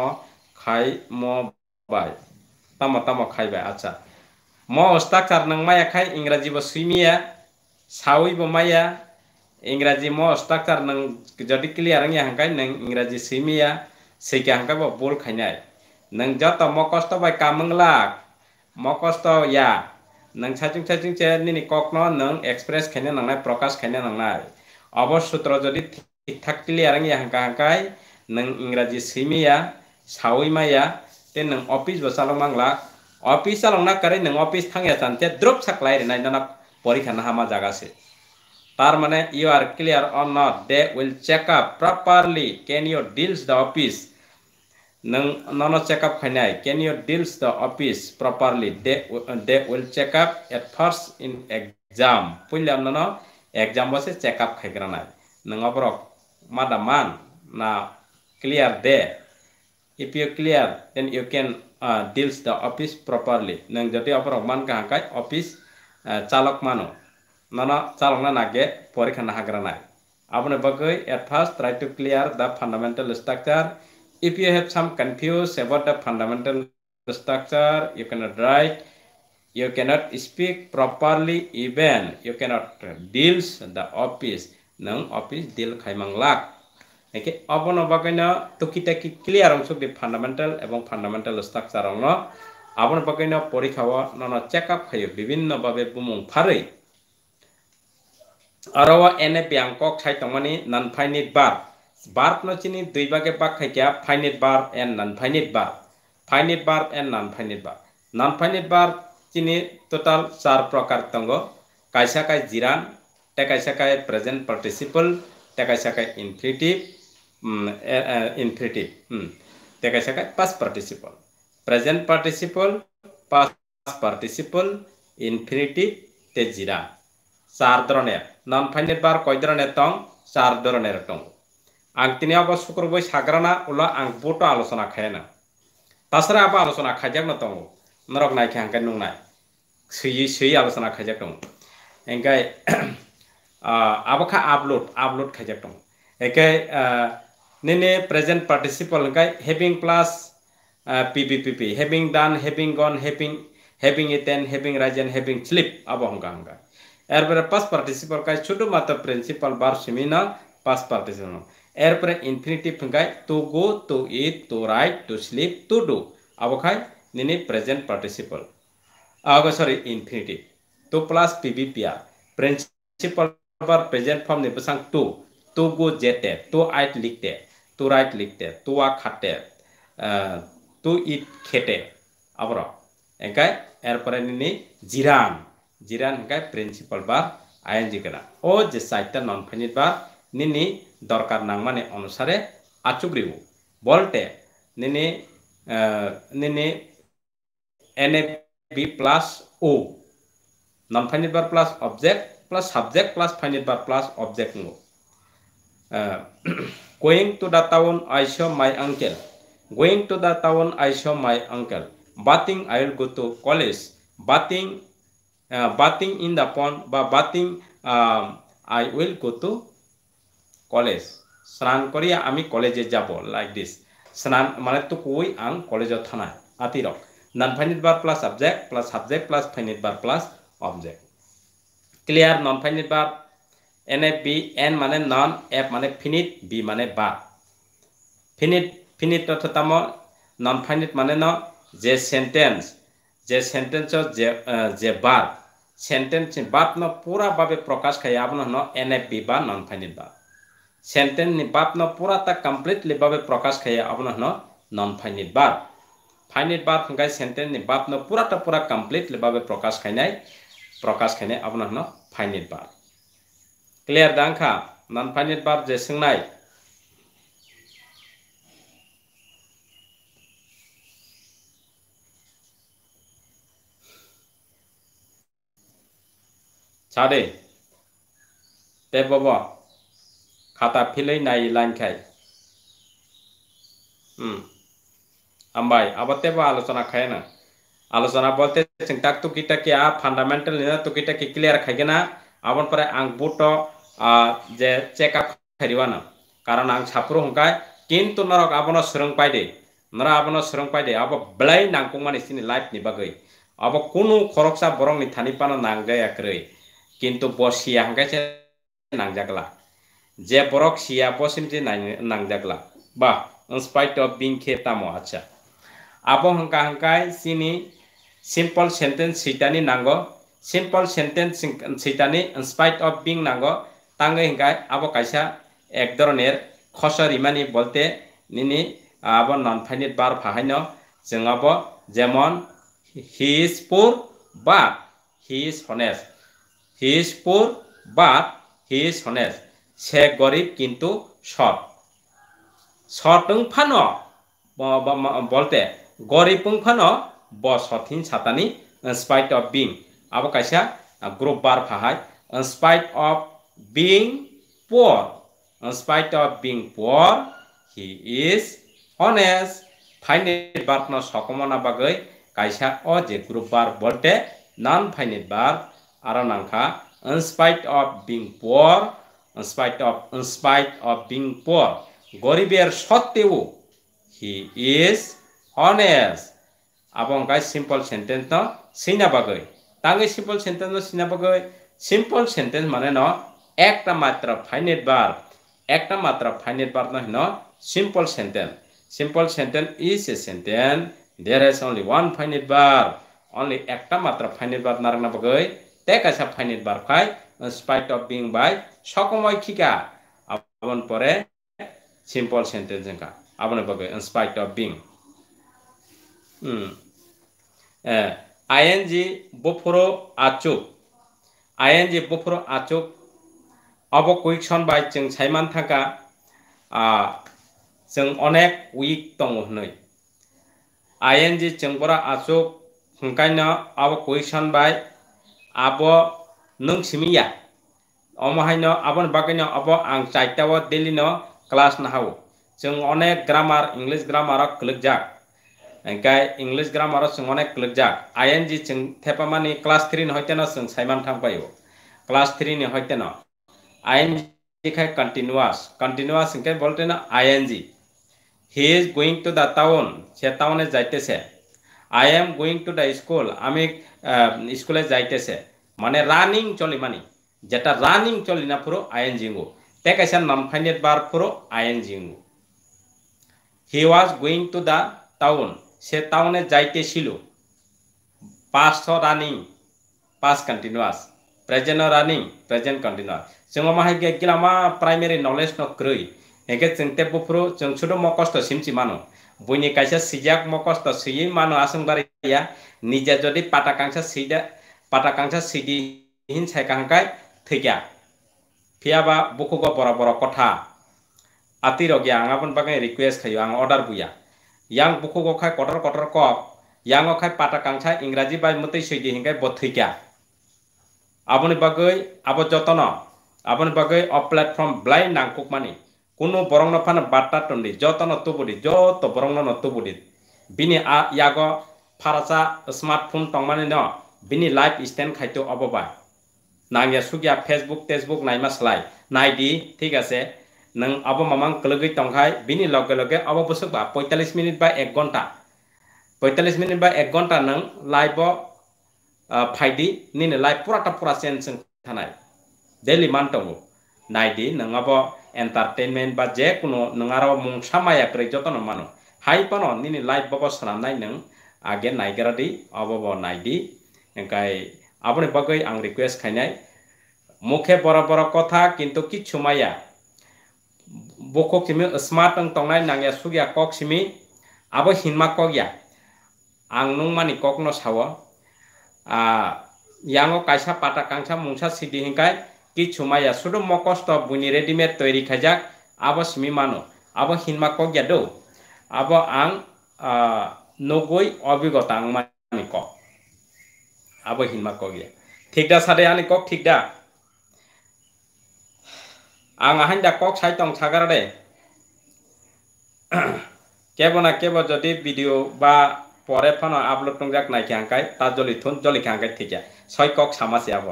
S1: খাই ম বাই তাম তাম খাইবাই আচ্ছা ম স্ট্রাকচার নং মায়া খাই ইংরাজি বা সুইমিয়া সাউই বা মায়া ইংরাজি ম স্ট্রাকচার নং যদি ক্লিয়ার হাঙ্কাই নং ইংরাজি সুইমিয়া সেইকে হামকে বোল খাইনাই নং যত মকস্ত বাই কামংলা মকস্ত ইয়া নং সাচিং সাচিং চে নিনি ককন নং এক্সপ্রেস খাইনে নাংনাই প্রকাশ খাইনে নাংনাই অবসূত্র যদি ঠিক থাকলে আর হাঙ্কা হাঙ্কাই নং ইংরাজি সিমিয়া সাউইমায়া তে নং অফিস বসালো মাংলা অফিস চালংনা করে নং অফিস থাঙ্গিয়া চানতে দ্রুপ সাকলাই রে নাই পরীক্ষা নাহামা জাগাছে তাৰমানে you are clear on not they will check up properly can you deals the office নং নন চেক আপ খাইনাই can you deals the office properly they they will check up at first in exam পুলিয়াম নন exam বছৰ check up খাইগ্ৰা নাই নোংৰক মাদা মান না ক্লিয়ার দে if you clear then you can deals the office properly নেন যদি অপর মান কাহা অফিস চালক মানো nana chalangna nage porikha nahagranai abone bagai at first try to clear the fundamental structure if you have some confused about the fundamental structure you cannot write you cannot speak properly even you cannot deals the office nang office deal khaimanglak নাকি অবন বাগাইন টুকিটাকি clear অংশ বি fundamental এবং fundamental structure অংশ আবন বাগাইন পরীক্ষা check up খাই বিভিন্নভাবে বুমুং ফারৈ আৰু এনে ব্যাংকক ঠাই তমানি নন ফাইনিট বাৰ বাৰ্ফ নচিনি দুই বাগে পাক খাইকীয়া finite bar and non finite bar finite bar and non finite bar non finite বাৰ চিনি টোটাল চাৰ প্ৰকাৰ টংগ কাইছা কাই জিৰাণ টেকাইছা কাই প্ৰেজেণ্ট পাৰ্টিচিপল টেকাইছা কাই ইনফ্ৰিটিভ ইনফ্ৰিটিভ টেকাইছা কাই পাছ পাৰ্টিচিপল প্ৰেজেণ্ট পাৰ্টিচিপল পাছ পাৰ্টিচিপল ইনফ্ৰিটিভ তে জিৰাণ চার ধরনের নন ফাইনের বার কয় ধরনের টং চার ধরনের টং আং তিনি অবশ্য করব সাগরানা ওলা আং বোটো আলোচনা খায় না তাছাড়া আবার আলোচনা খাইজাক না দङ নরক নাই হাঙ্কাই নুনাই সৈयै সৈयै আলোচনা খাইজাক দङ এঙ্কাই আবখা আপলোড আপলোড খাইজাক দङ একাই নিনে প্রেজেন্ট পার্টিসিপল এঙ্কাই হ্যাভিং প্লাস পিপিপিপি having done having gone having having eaten having risen having slip আবহঙ্কা হাঙ্কা এরপরে পাস পার্টিসিপল কাজ ছোট মাত্র প্রিন্সিপাল বার সেমিনা পাস পার্টিসিপল এরপরে ইনফিনিটিভ ফিঙ্কাই তো গো তো ইট তো রাইট তো স্লিপ তো ডু আবখাই নিনি প্রেজেন্ট পার্টিসিপল আগ সরি ইনফিনিটিভ তো প্লাস পিবিপিআর প্রিন্সিপাল বার প্রেজেন্ট ফর্ম নিবসাং টু तो गो जेते तो आइट लिखते तो राइट लिखते तो आ खाते तो इट खेते अब एंकाय एरपर जिरान जिरान हंगा प्रिंसिपल बा आईएनजी कना ओ जे साइटा नॉन फाइनिट बा निनि दरकार नांगमाने अनुसारे आचुग्रिबु बोलटे निनि निनि N A B plus O non finite bar plus object plus subject plus finite bar plus object नु going to the town I saw my uncle going to the town I saw my uncle batting I will go to college batting Uh, bathing in the pond বা bathing I will go to college স্নান করি আমি কলেজে যাব like this স্নান মানে তো কই আং কলেজ থানা আতিরক নন ফাইনিট বার plus subject plus subject plus finite বার প্লাস অবজেক্ট ক্লিয়ার নন ফাইনিট বার এন এফ বি এন মানে নন এফ মানে ফিনিট বি মানে বা ফিনিট ফিনিট অর্থাৎ আমার নন ফাইনিট মানে ন যে সেন্টেন্স જે સેન્ટેન્સ જે જે બાદ প্রকাশ খাই પૂરાભાવે પ્રકાશ ખાઈ આપણનો એનએપી બા નોન ફાઇનિટ બાદ বাদ ন পুরা তা কমপ্লিটলি ভাবে প্রকাশ খাই આપણનો non finite verb finite verb হংখাই সেন্টেন্সনি বাদ ন পুরাটা পুরা কমপ্লিটলি ভাবে প্রকাশ খাইনাই প্রকাশ খাইনাই আপনার ফাইনিট বার ক্লিয়ার দাঁখা নন ফাইনিট বার যে সোনাই साधे ते बाबा खाता फिलै नाय लाइनखाय আম্বাই আবার তেবা আলোচনা খাই না আলোচনা বলতে চিন্তা তুকিটা কি আ ফান্ডামেন্টাল নিয়ে তুকিটা কি ক্লিয়ার খাইগে না আবার পরে আং বুট যে চেক আপ খাইবা না কারণ আং ছাপ্রু হংকায় কিন্তু নরক আপনার সুরং পাই দে নরা আপনার সুরং পাই দে আবার বেলাই নাংকুমানি সিনি লাইফ নিবাগৈ আবার কোনো খরকসা বরং নিথানি পানা নাংগাই একরৈ কিন্তু বসিয়া হাঁকাইছে নাংজাকলা যে বরক শিয়া সিয়া যে নাংজাকলা বা ইনস্পাইট অফ বিং খে তামো আচ্ছা আবো হাঁকা হাঁকাই সিনি সিম্পল সেন্টেন্স সিটানি নাঙ্গ সিম্পল সেন্টেন্স সিটানি ইনস্পাইট অফ বিং নাঙ্গ তাঙ্গে হিঙ্কাই আবো কাইসা এক ধরনের খসর ইমানি বলতে নিনি আবো নন ফাইনিট বার ফাহাইন জং যেমন হি ইজ পুর বা he is honest his is poor but he is সে গরিব কিন্তু সৎ সটংফান বলতে গরিব গরিবংফান ব সথিন সাতানি স্পাইট অফ বিং আবার কাইসা গ্রুপ বার ফাহাই spite of being poor spite of being poor he is honest finite বার্থন সকমনা বাগৈ কাইসা অ যে গ্রুপ বার বলতে নন ফাইনেট বার্থ aranangkha in spite of being poor in spite of in spite of being poor গরিবের সত্ত্বেও হি ইজ অনেস আপনকাই সিম্পল সেন্টেন্স ন সিনাবাগৈ তাঙ্গে সিম্পল সেন্টেন্স ন সিনাবাগৈ সিম্পল সেন্টেন্স মানে ন একটা মাত্র ফাইনেট বার একটা মাত্র ফাইনেট বার নহিন simple sentence simple sentence is a sentence there is only one finite বার অনলি একটা মাত্র ফাইনেট বার নারাংনা বাগৈ Teka sa phanit barkhai in spite of being by sokomoy khika abon pore simple sentence ka abon babe in spite of being hmm eh ing boforo achuk ing boforo achuk abo kuikson bai jeng saiman thaka a jeng onek weak tong hnoi ing jeng bora achuk hungkaina abo kuikson bai abo nung simiya omahaino abon bakaino abo ang chaitawo delino class na hawo chung onek grammar english grammar ok klukjak engkai english grammar chung onek klukjak ing chung thepamani class 3 ni hoiteno chung saiman tham paio class 3 ni hoiteno ing khai continuous continuous engkai bolte na ing he is going to the town se town e jaitese i am going to the school ami স্কুলে যাইতেছে মানে running চলি মানে যেটা running চলি না পুরো আয়েন জিঙ্গু তে টেকাইসা নামখাইনের বার পুরো আয়েন জিঙ্গু he was going to the town সে টাউনে যাইতে ছিল পাঁচশো রানিং পাঁচ continuous present running present continuous जोङो माहाय गिलामा प्राइमेरि नलेज नख्रुइ हेगे जों तेबुफ्रु जों सुदो সিমছি सिमचि বইনি बयनि সিজাক सिजाक मकस्त सियै मानो आसंबारिया নিজে যদি পাতা কাংসা সিজা পাটা কাংসা সিগি হিন সাইকাহাঙ্কাই থৈগা ফিয়াবা বুকুগ বড় বড় কথা আতি রগিয়া আঙাবন বাগাই রিকুয়েস্ট খাইও আং অর্ডার বুয়া ইয়াং বুকুগ খাই কটর কটর কপ ইয়াং খাই পাটা কাংসা ইংরাজি বাই মতই সৈগি হিংকাই বথৈগা আপনি বাগৈ আব যতন আপনি বাগৈ অ প্ল্যাটফর্ম ব্লাই নাংকুক মানি কোনো বরং নফান বার্তা টন্ডি যতন তুবুডি যত বরং নতুবুডি বিনি আ ইয়াগ ফারাসা স্মার্টফোন টংমানি ন বিনি লাইফ ষ্টেণ্ড খাইটো অববা নাংগে সুকিয়া ফেসবুক টেসবুক নাই মাসলাই নাই দি ঠিক আছে নং আবো মামাং কলগৈ টংহাই বিনি লগে লগে অব বসক বা পঁয়তাল্লিশ মিনিট বা এক ঘণ্টা পঁয়তাল্লিশ মিনিট বা এক ঘণ্টা নং লাইভ ফাইদি নি লাইভ পুরাটা পুরা চেঞ্জ থানাই ডেলি মান টঙ্গু নাই দি নব এন্টারটেইনমেন্ট বা যে কোনো নার মূ সামায়া করে যত মানু হাই পানো নি লাইভ বাবো সামনে নং আগে নাইগারা দি অবাব নাই দি এঙ্কাই আপনি বাকই আং রিকোয়েস্ট খাইনাই মুখে বড় বড় কথা কিন্তু কিচ্ছু মাইয়া বকক সিমি স্মার্ট অং টংনাই নাঙ্গিয়া সুগিয়া কক সিমি আবো হিনমা কগিয়া আং মানে কক ন সাও ইয়াঙ্গো কাইসা পাটা কাংসা মূসা সিডি হিংকাই কিচ্ছু মাইয়া শুধু মকস্ত বুনি রেডিমেড তৈরি খাইজাক আবো সিমি মানো আবো হিনমা কগিয়া দৌ আবো আং নগৈ অভিজ্ঞতা আং মানে কক আবো হিনমা abo hinma kogia thikda sade ani kok thikda ang ahanda দা কক tong sagara re কেব না কেব যদি ভিডিও বা পরে ফোন আপলোড টংজাক নাই খাঙ্কাই তা জলি থুন জলি খাঙ্কাই থিকা ছয় কক সামাসে আব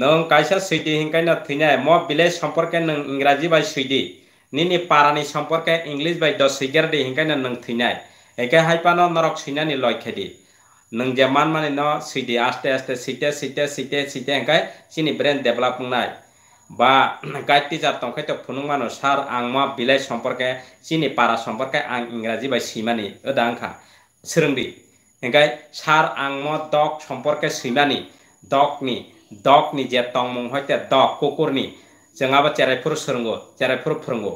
S1: নং কাইসা সৈদি হিংকাই না থিনায় ম বিলে সম্পর্কে নং ইংরাজি বাই সৈদি নিনি parani সম্পর্কে ইংলিশ বাইদ দ সিগার দি হিংকাইনা নং একে হাইপানো নরক সিনানি লয়খেদি নং যে মান মানে ন সিদি আস্তে আস্তে সিটে সিটে সিটে সিটে হিংকাই চিনি ব্রেন ডেভেলপ নাই বা গাইড টিচার তংখাই তো ফুনুং মানো সার আং মা বিলাই সম্পর্কে চিনি পারা সম্পর্কে আং ইংরাজি বাই সৈমানী ওদা আংখা सोलोंदि সার আং ম म সম্পর্কে সৈমানী सैमानि दकनि दकनि जे टंमं हयते दक কুকুরনি जोंहाबो চেরাইফুর सोलोंगौ চেরাইফুর फोरोंगौ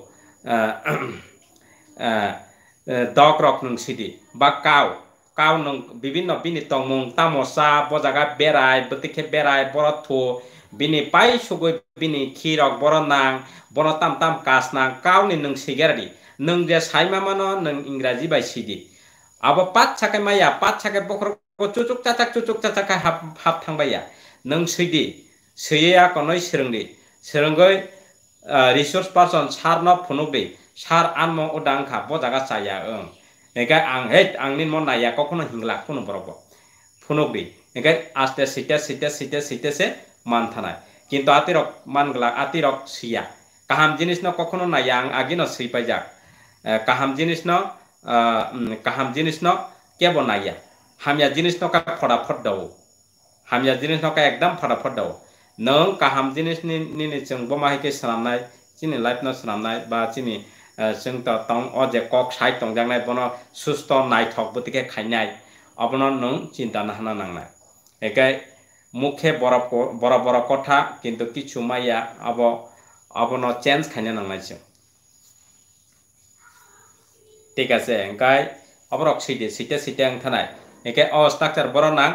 S1: dog rok nung sidi ba kau kau nung bibinno bini tongmung tamosa bojaga berai botike berai borotho bini pai sugoi bini khirok boronang borotam tam kasnang kau ni nung sigerdi nung je saima mano nung ingraji bai sidi abo pat chake maya pat chake bokhor চুচুক চাচাক চুচুক চাচাক হাব হাব থাংবাইয়া নং সৈদি সৈয়া কনই সেরংদি সেরঙ্গই resource person sarno phunukbe sar anmo odangkha bojaga saya eng engai ang het angnin mon naya kokhono hinglak kono borobo phunukbe engai aste sita sita sita sita se manthana কিন্তু আতিরক মানগলা আতিরক সিয়া কাহাম জিনিস ন কখনো না ইয়াং আগে ন সি পাই যাক কাহাম জিনিস ন কাহাম জিনিস ন কে বনাইয়া হামিয়া জিনিস নকা ফটাফট দাও হামিয়া জিনিস নকা একদম ফটাফট দাও नों गाहाम जिनिसनि जोंबो সামনে চিনি লাইফ लाइफनाव सोनामनाय बा चिनि जों तं अजे कक साइ तंजांनाय बन सुस्थ नायथक बतिके खायनाय অবন নং চিন্তা নাহা নাংনা একাই মুখে বড় বড় বড় কথা কিন্তু কিছু মাইয়া আব অবন চেঞ্জ খাইনে নাংনাইছে ঠিক আছে এঙ্কাই অবরক সিটে সিটে সিটে আং থানায় একে অ স্ট্রাকচার বড় নাং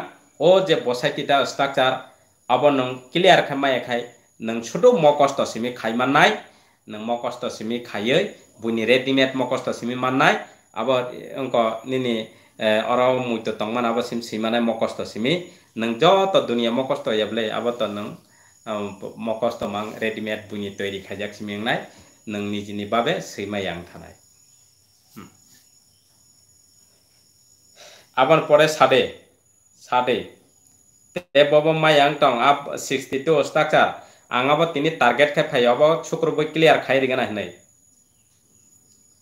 S1: ও যে বসাই কিটা স্ট্রাকচার अब नों क्लियर खाय खाय नों छोटो मकस्त सिमी खाय माननाय नों मकस्त सिमी खायै बुनि रेडिमेड मकस्त सिमी माननाय अब अंक निनि अर मुइतो तंगमान अब सिम सिमानाय मकस्त सिमी नों जत दुनिया मकस्त याबले अब त नों मकस्त मां रेडिमेड बुनि तैरि खायजाक सिमी नाय नों निजिनि बाबे सैमायां थानाय আবার পরে সাদে সাদে te bobo mayang tong up 62 structure angabo tini target khai phai abo chukru bo clear khai rigana hinai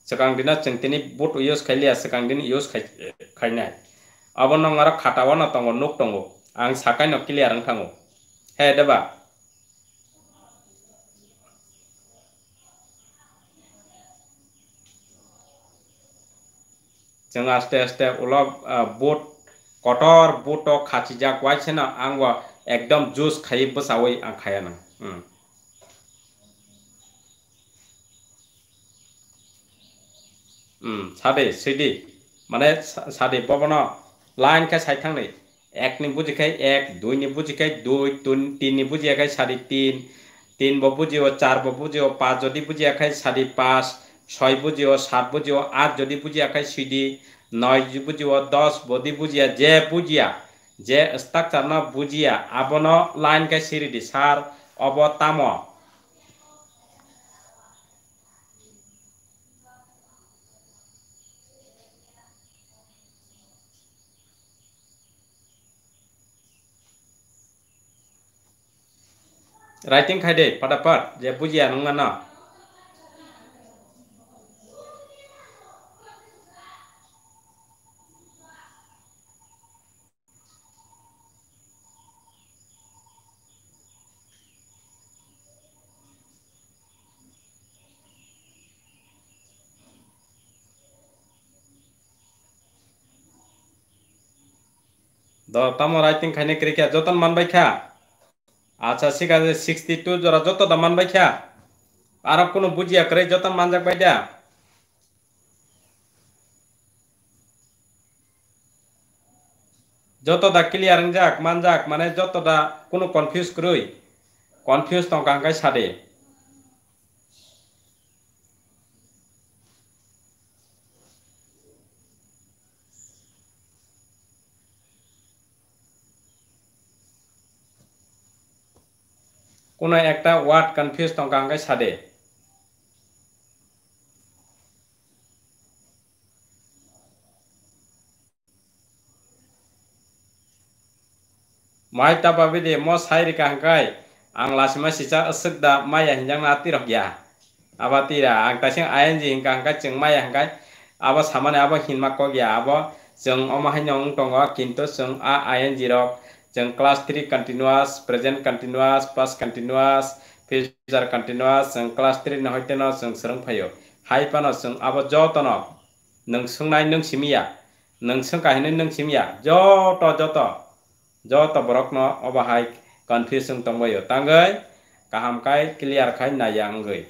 S1: sekang dina cheng tini boot use khai lia sekang din use khai khai nai abo nong ara khatawa na tongo nuk tongo ang sakai no clear ang thango he deba जों आस्ते आस्ते उलग boat কটর বুট খাচি যা কোয়াইছে না আং একদম juice খাই বসাওই আং না সাদে সৈদি মানে সাদে পবন লাইন খাই সাই থাং এক নি বুঝি খাই এক দুই নি বুঝি খাই দুই তিন তিন নি বুঝি খাই সাড়ে তিন তিন বো বুঝিও চার বো বুঝিও পাঁচ যদি বুঝি খাই সাড়ে পাঁচ ছয় ও সাত ও আট যদি বুঝিয়া খাই সিডি নয় ও দশ বদি বুঝিয়া যে বুঝিয়া যে স্ট্রাকচার ন বুঝিয়া আবন লাইন কে সিরিডি সার তাম রাইটিং খাইডে পাটাপাট যে বুঝিয়া নঙ্গা না খাইনে ক্রিকা যতন মানবাই খা আচ্ছা ঠিক আছে সিক্সটি টু জরা যত দা মানবাই খা আর কোনো বুঝিয়া করে যতন মানজাক বাই দা যতটা ক্লিয়ার যাক মান যাক মানে যতটা কোনো কনফিউজ করই কনফিউজ তঙ্কাঙ্কাই সাদে kuno ekta word confused tong kangkai sade. mai tapa ba bide mo sai di kangkai ang lasi ma si asik da mai yang hinjang na rok ya Apa tira ang ta sing ayan ji kangkai ceng ching mai yang kai sama ne apa hin ma ya apa jeng oma hanyong tong kinto kin a ayan jirok jeng kelas 3 continuous, present continuous, past continuous, future continuous, jeng kelas 3 na hoite jang yang serang payo. Hai pano jeng abo joto no, neng sung nai neng simia, neng sung kahine neng simia, joto joto, joto borok no oba hai confusion tongboyo. Tanggai, kaham kai clear kai na yang gai.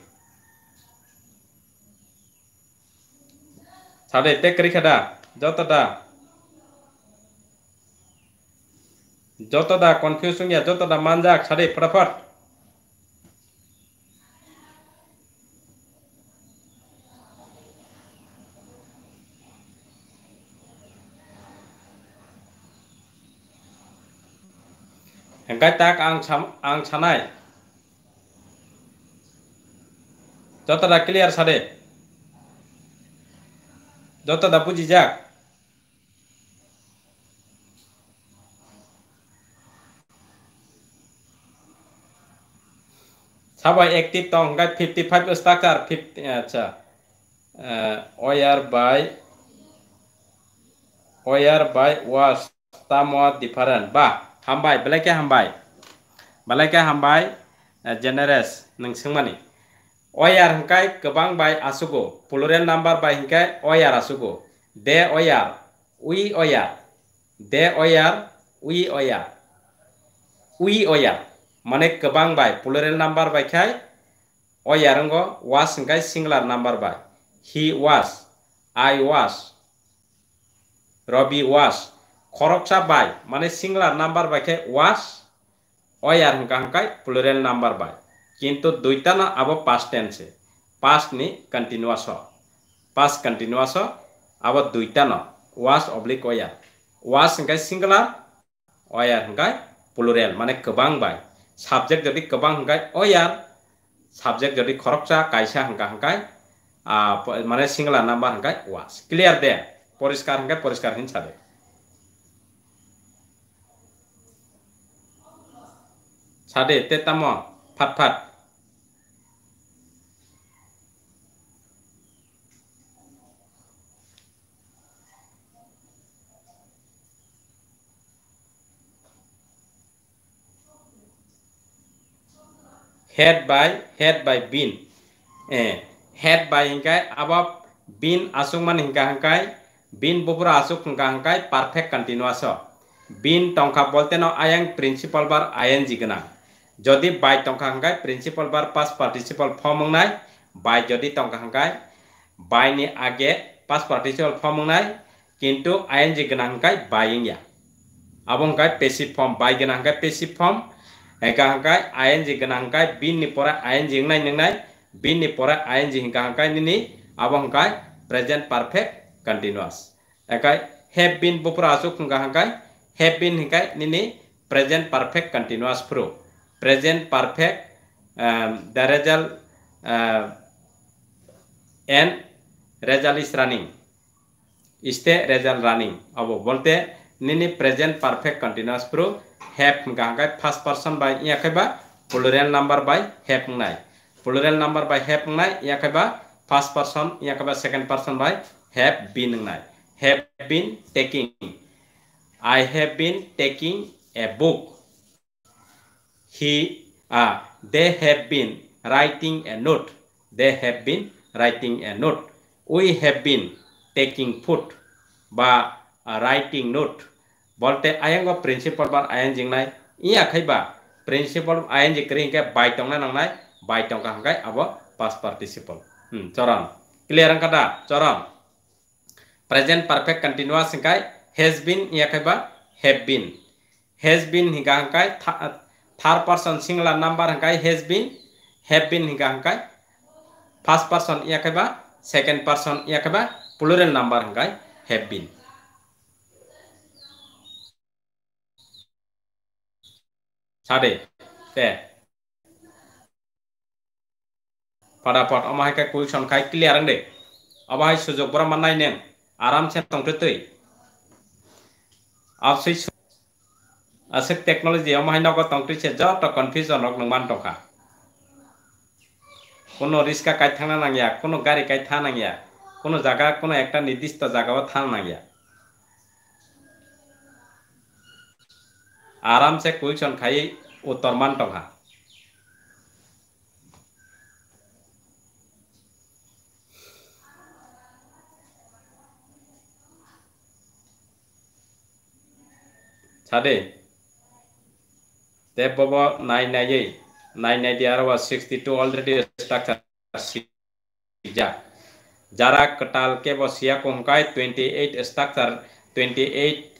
S1: Sade tek kri kada, joto da. যতটা confusion ইয়া যতটা মান যাক সারে ফটাফট हेंगाय ताक आं आं सानाय जतदा क्लियर सारे जतदा बुझिजाक sabai I active tong guy 55 stakar 50 ya, acha. Eh, oyar by where by was somewhat different. Ba hambai belai ya ke hambai. Belai ya ke hambai uh, eh, generous nang singmani. Oyar hengkai kebang by asugo. Plural number by hengkai oyar asugo. De oyar. Ui oyar. De oyar. Ui oyar. Ui oyar. মানে গবাং বাই plural number বাইখাই ও ইয়ারঙ্গ was হংখাই singular number বাই he was I was Ravi was খরকসা বাই মানে সিংলার নাম্বার বাইখাই ওয়াস ও ইয়ার হংকা হংখাই প্লোরেল নাম্বার বাই কিন্তু দুইটা না আবো পাস্ট টেন্সে পাস্ট নি কন্টিনিউয়াস পাস কন্টিনিউয়াস আবো দুইটা ন was oblique were was singular ও ওয়ার হংখাই প্লোরেল মানে গবাং বাই subjek jadi kebang hengkai oyar subjek jadi korokca kaisa hengkai, hangkai uh, mane singla namba hangkai was clear deh poriskar hengkai poriskar hin sabe sade tetamo phat had বাই had বাই been এ had বাই হিংকাই আবাব been আসুক মানে হিংকা হাঁকাই বিন বপুরা আসুক হিংকা হাঁকাই perfect continuous বিন টঙ্কা বলতে ন আয়ং প্রিন্সিপাল বার আয়েন জিগনা যদি বাই টঙ্কা হাঁকাই প্রিন্সিপাল বার পাস পার্টিসিপাল ফর্ম নাই বাই যদি টঙ্কা হাঁকাই বাই নি আগে পাস পার্টিসিপাল ফর্ম নাই কিন্তু আয়েন জিগনা হাঁকাই বাইং ইয়া আবং কাই পেসিভ ফর্ম বাই গেনা হাঁকাই পেসিভ ফর্ম हेका हंकाय आयन जी गना हंकाय पोरा आयन जी हंगनाय नंगनाय बीन पोरा आयन जी हिंका हंकाय निनी प्रेजेंट परफेक्ट कंटिन्यूअस हेकाय हैव बीन बुपुरा आसुक हंका हैव बीन हिंकाय निनी प्रेजेंट परफेक्ट कंटिन्यूअस फ्रो present perfect the result and result is running इसते रेजल रनिंग अब बोलते निनी present perfect continuous proof have गाहाय फार्स्ट पार्सन बाय याखेबा पोलरियल नंबर बाय हेप नाय पोलरियल नंबर बाय हेप नाय याखेबा फार्स्ट पार्सन याखेबा सेकेंड पार्सन बाय हेप बीन नाय have been taking I have been taking a book he uh, they have been writing a note they have been writing a note we have been taking food বা writing note bolte ayang ba principal ban ayang jing nai iya khai ba principal ayang jing kring ke bai tong nang nai bai tong ka hangkai abo past participle hmm charan clear ang kada charan present perfect continuous hangkai has been iya khai ba have been has been hinga hangkai third person singular number hangkai has been have been hinga hangkai first person iya khai ba second person iya khai ba plural number hangkai have been સાડે તે ફટાફટ અમા હે કુલ સંખ્યા clear અંડે અવાય સુજોગ બ્રહ્મ નાઈને આરામસે તંકૃતઈ આપસી আসে technology অমাহিনক তংক্রি সে যত কনফিউজন রক নমান টকা কোনো রিস্কা কাজ থাকা নাঙ্গিয়া কোনো গাড়ি কাজ থা নাঙ্গিয়া কোনো জায়গা কোনো একটা নির্দিষ্ট জায়গাও থা নাঙ্গিয়া आराम से क्वेश्चन खाई उत्तर मान टा छाडे ते नाइन नाइ नाइन नाइटी आर सिक्सटी टू अलरेडी स्ट्रक्चर जा कटाल के बसिया कोमकाय twenty eight structure twenty eight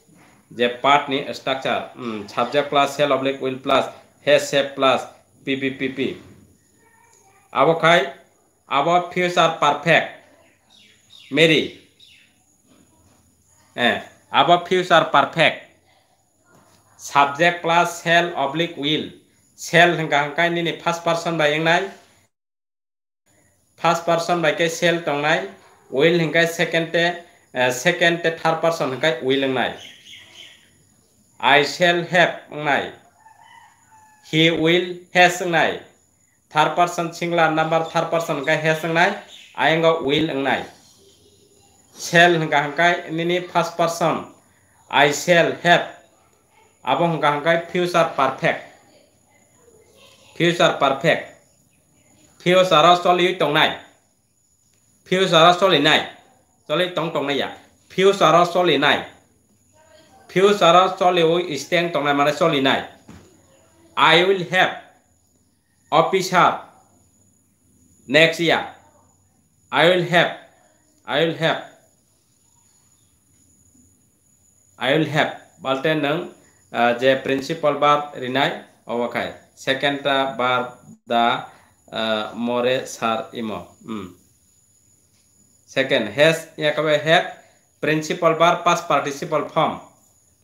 S1: જે પાર્ટની structure subject plus shall oblique will plus has સેપ પ્લસ પીપીપીપી અવખાય અવર ફ્યુચર પરફેક્ટ મેરી হ্যাঁ আবার future perfect subject plus shall oblique will shall হাঙ্কাইনি ফার্স্ট পার্সন বাই এংনাই ফার্স্ট পার্সন বাইকে সেল টংনাই উইল হাঙ্কাই সেকেন্ড সেকেন্ড থার্ড পার্সন হাঙ্কাই উইল এংনাই I shall have nai. He will has nai. Third person singular number third person ka has nai. I ang will nai. Shall hangka hangkai nini first person. I shall have. Abo hangka hangkai future perfect. Future perfect. Future are soli tong nai. Future ra soli nai. Soli tong tong nai ya. Future ra soli nai. ফিউচাৰত চলেও ষ্টেং টংলাই মানে চলি নাই I will have a future next year I will have I will have I will have বলতে নং যে principal বার Rinnai অবখায় সেকেন্ডটা বার দা মরে সার ইম সেকেন্ড হ্যাস একেবারে হ্যাভ প্রিন্সিপাল বার পাস পার্টিসিপাল ফর্ম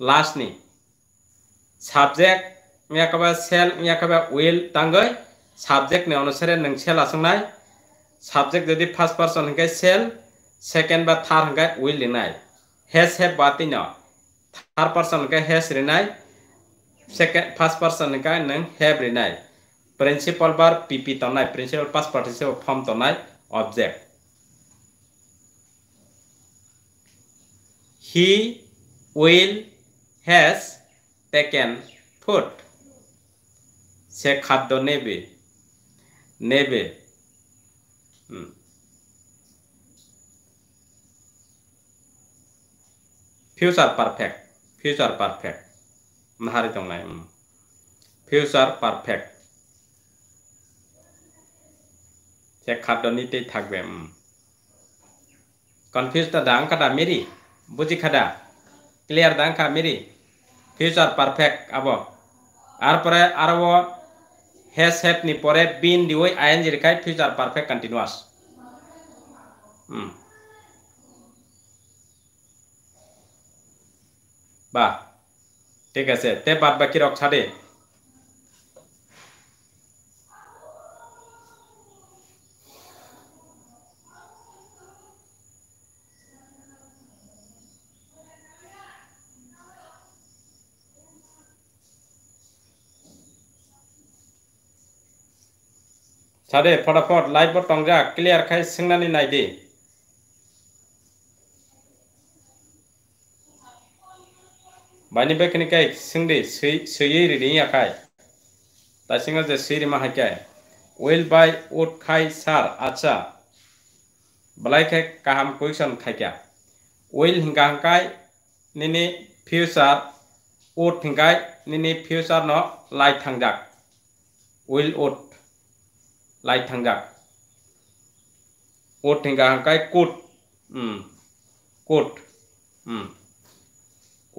S1: लास्टनि साबजेक्ट याकबा सेल याकबा विल तांगै ने अनुसारे नों सेल सबजेक्ट साबजेक्ट जदि फार्स्ट पार्सन हंखाय सेल सेकेंड बा थार हंखाय विल हेस हेब बातिन थार पार्सन हेस रिना सेकेंड फार्स्ट पार्सन हे नों हेब प्रिंसिपल बार पीपी तनाय प्रिंसिपल पास पार्टिसिपल फॉर्म तो ऑब्जेक्ट ही उल হ্যাজ টেকেন ফুড সে খাদ্য নেবে নেবে future perfect future perfect নাহারি दंनाय future perfect সে খাদ্য নিতেই থাকবে কনফিউজটা দাঙ্কাটা মেরি বুঝি খাদা ক্লিয়ার দাঙ্কা মেরি ફ્યુચર પરફેક્ટ આવો આરપરે આરવો હેસ હેપની પરે બિન ડીઓઈ આઈએનજી રેખાય ફ્યુચર પરફેક્ટ કન્ટિન્યુઅસ বাহ ঠিক আছে তে বাদ বাকি রক্ষা দেয় सारे फटाफट लाइव पर तंग्रा क्लियर खाई सिंगनानी नायदे बानी बेखनी काय सिंगदे सोये रिदी याखाय तासिंगा जे सिरि माहाक्याय वेल बाय उट खाई सार आच्छा बलाई खाय काहाम क्वेश्चन खाक्या वेल हिंगा हंकाय फ्यूचर उट हिंगाय निने फ्यूचर न लाइ थांगजाक वेल उट lai thangga kot thangga hangkai kot hmm. kot hmm.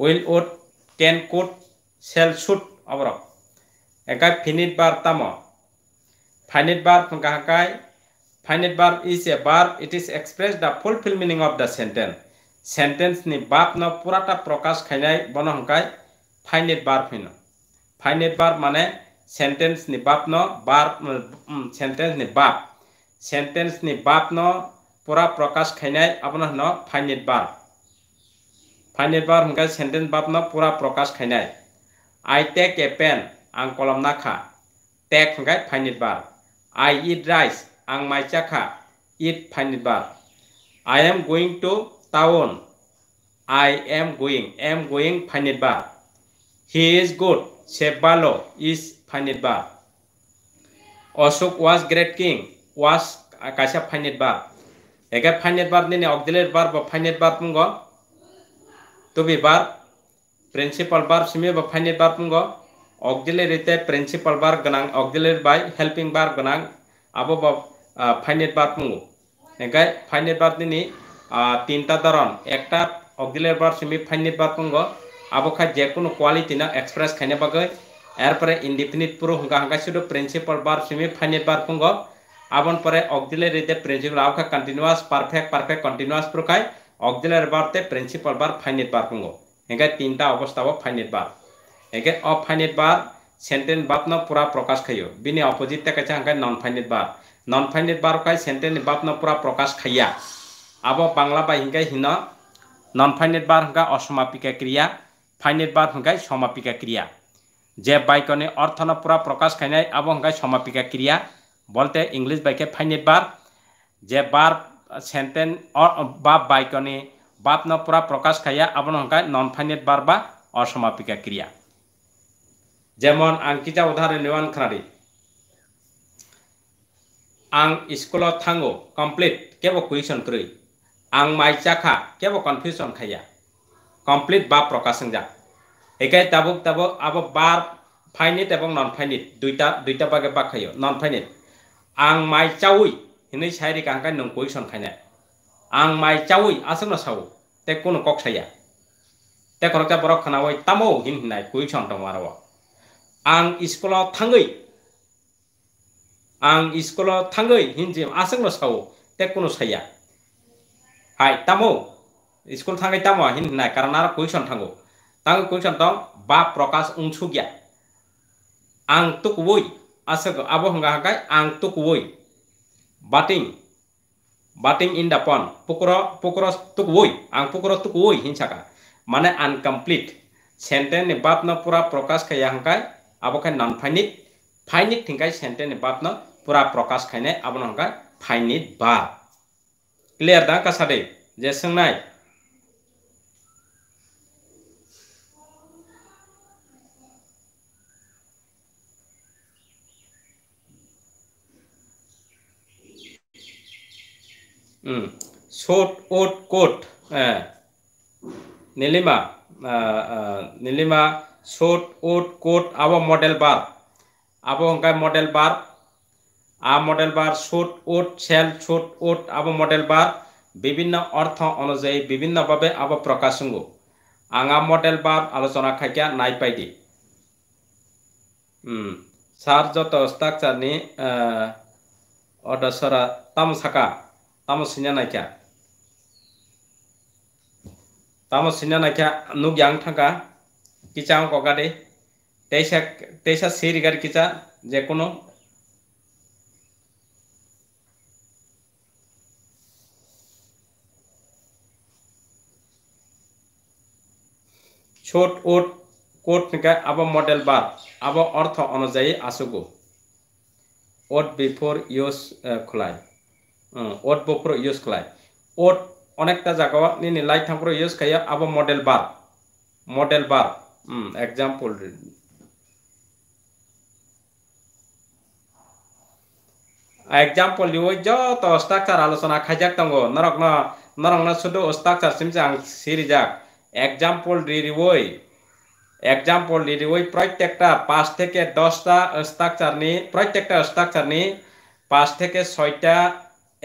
S1: will ot can kot shall shoot abro hangkai finite bar tamo finite bar thangga hangkai finite verb is a verb it is express the full full meaning of the sentence sentence ni verb no pura ta prakash khainai bono hangkai finite verb hino finite verb mane sentence ni bab no bar sentence ni bab sentence ni bab no pura prakash khainai apana no finite bar finite bar mga sentence bab no pura prakash khainai i take a pen ang kolom na kha take mga finite bar i eat rice ang mai chakha eat finite bar i am going to town i am going am going finite bar he is good se balo is finite bar. Ashok was great king. Was kasha finite bar. Ega finite bar nene auxiliary verb ba finite verb pungo. To be verb. Principal verb simi ba finite verb pungo. Auxiliary te principal verb ganang auxiliary by helping verb ganang abo ba finite verb pungo. Ega finite verb nene তিনটা ধরন একটা অগ্দিলের বার semi finite বার পঙ্গ আবখা যে কোনো quality না express খাইনে বাগে এরপরে indefinite পুরো হুঙ্গা হাঙ্গা সুদু প্রিন্সিপাল বার সেমি ফাইনাল বার পুঙ্গ আবন পরে অগদিলের রিতে principal আউকা continuous perfect perfect continuous প্রকাই অগদিলের বারতে principal বার ফাইনাল বার পুঙ্গ এগা তিনটা অবস্থা অবস্থাও final bar হেঁকে of final bar sentence Bapan পুরা প্রকাশ খাইও বিনি অপোজিট কাছে হাঙ্গা নন ফাইনাল বার নন ফাইনাল বার কাই সেন্টেন্স বাপন পুরা প্রকাশ খাইয়া আব বাংলা বা হিঙ্গাই হিন নন ফাইনাল বার হাঙ্গা অসমাপিকা ক্রিয়া ফাইনাল বার হাঙ্গাই সমাপিকা ক্রিয়া जे बाइकने अर्थनपुरा प्रकाश खाइनाय आबो हंगाय समापिका क्रिया बोलते इंग्लिश बाइके फाइनेट बार जे बार सेंटेन और बाप बाइकने बाप न पूरा प्रकाश खाइया आबो हंगाय नन फाइनेट बार बा असमापिका क्रिया যেমন আঙ্কিটা উদাহরণ নেওয়ান খানারি আং স্কুল থাঙ্গো কমপ্লিট কেব কুইশন করি আং মাইচাখা কেব কনফিউশন খাইয়া কমপ্লিট বা প্রকাশন যা একাই তাবুক তাব আব বার ফাইনিট এবং নন ফাইনিট দুইটা দুইটা বাগে বাক খাইও নন ফাইনিট আং মাই চাউই হিনই সাইরি কই সন সনখাইনা আং মাই চাউই আসন সাউ তে কোন কক সাইয়া তে করকে বড় খানা ওই তামো হিন হিনাই কই সন দং আর আং স্কুল থাঙ্গই আং স্কুল থাঙ্গই হিন হিনজি আসন সাউ তে কোন সাইয়া হাই তামো স্কুল থাঙ্গাই তামো হিন হিনাই কারণ আর কই সন থাঙ্গো tăng cũng chẳng tông ba prokas ung chu gya ang tu kuwi asak abo hanga hakai ang tu kuwi batting batting in the pond pukro pukro tu kuwi ang pukro tu kuwi hinchaka মানে incomplete sentence নিবাপ ন পুরা প্রকাশ খাই হাঙ্কাই আবখাই non finite finite থিঙ্কাই সেন্টেন নিবাপ ন পুরা প্রকাশ খাইনে আবন হাঙ্কাই finite বা ক্লিয়ার দা কাসারে যে সোনায় হুম সোট ওট কোট হ্যাঁ নীলিমা নীলিমা সোট ওট কোট আব মডেল বার আব অঙ্কায় মডেল বার আ মডেল বার সোট ওট শেল সোট ওট আব মডেল বার বিভিন্ন অর্থ অনুযায়ী বিভিন্নভাবে আব প্রকাশঙ্গ আঙা মডেল বার আলোচনা খাইয়া নাই পাইডি হুম সার যত অস্তাক চানি অডসরা তাম tamasina naikya tamasina naikya nuk yang thangka kicha ang kokade তেইশা তেইশা সিরিগার কিচা যে কোনো ছোট ওট কোট নিকা আবার মডেল বার আবার অর্থ অনুযায়ী আসুক ওট বিফোর ইউজ খোলায় ওট বপর ইউজ খাই ওট অনেকটা জায়গা নিনি লাইট থাকর ইউজ খাই আবো মডেল বার মডেল বার এক্সাম্পল এক্সাম্পল লিও যত স্ট্রাকচার আলোচনা খাইজাক দঙ্গ নরক না নরক না শুধু স্ট্রাকচার সিমসে আং সিরিজাক এক্সাম্পল রিরিওই এক্সাম্পল রিরিওই প্রত্যেকটা পাঁচ থেকে দশটা স্ট্রাকচারনি প্রত্যেকটা স্ট্রাকচারনি পাঁচ থেকে ছয়টা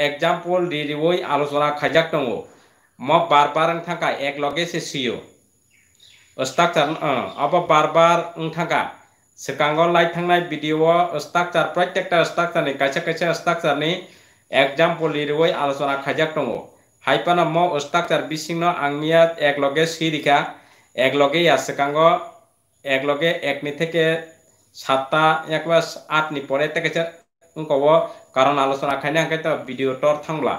S1: एग्जाम्पल दिदिवै आलोचना खायजाक दङ म बार बार थाका एक लगे सेसियो स्ट्राक्चर अब बार बार थाका सिगाङाव लाइक थांनाय भिडिअ स्ट्राक्चर प्रत्येकटा स्ट्राक्चरनि खायसे खायसे स्ट्राक्चरनि एग्जाम्पल दिदिवै आलोचना खायजाक दङ हाइपान म स्ट्राक्चर बिसिंनो आंनिया एक लगे सिरिखा एक लगे या सिगाङाव এক লগে একনি থেকে সাতটা একবার আটনি পরে থেকে কব কারণ আলোচনা খাইনে আঙ্কাই তো ভিডিওটর থাংলা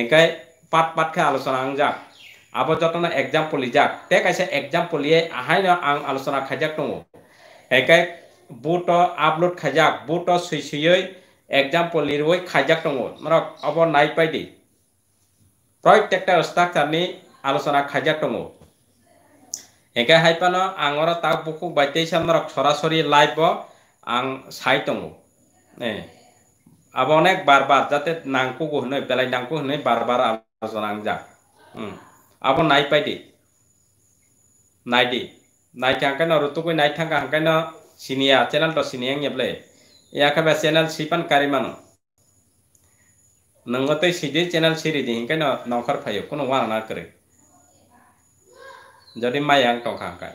S1: এঙ্কাই পাট পাট খাই আলোচনা আং যাক আবার যতন এক্সাম্পল যাক তে কাছে এক্সাম্পল ইয়ে আহাই না আং আলোচনা খাইজাক দङ এঙ্কাই বুট আপলোড খাইজাক বুট সুই সুইयै এক্সাম্পল লিরবই খাইজাক দङ মরক অব নাই পাইদি প্রত্যেকটা স্ট্রাকচারনি আলোচনা খাইজাক দङ এঙ্কাই হাইপান আঙর তাক বুকুক বাইতেই সামরক সরাসরি লাইভ আং সাই দङ হ্যাঁ abonek barbar jate nangku ko hnoi pelai nangku hnoi barbar alosonang jang hmm. abon nai pai di nai di nai kang kaino rutu ko nai kang kang kaino sinia ya, channel to sinia ngi ble ya ka be channel sipan karimanu nungo te di channel siri di hinkaino nongkar payo kuno wana na kere jadi mayang tong kang kai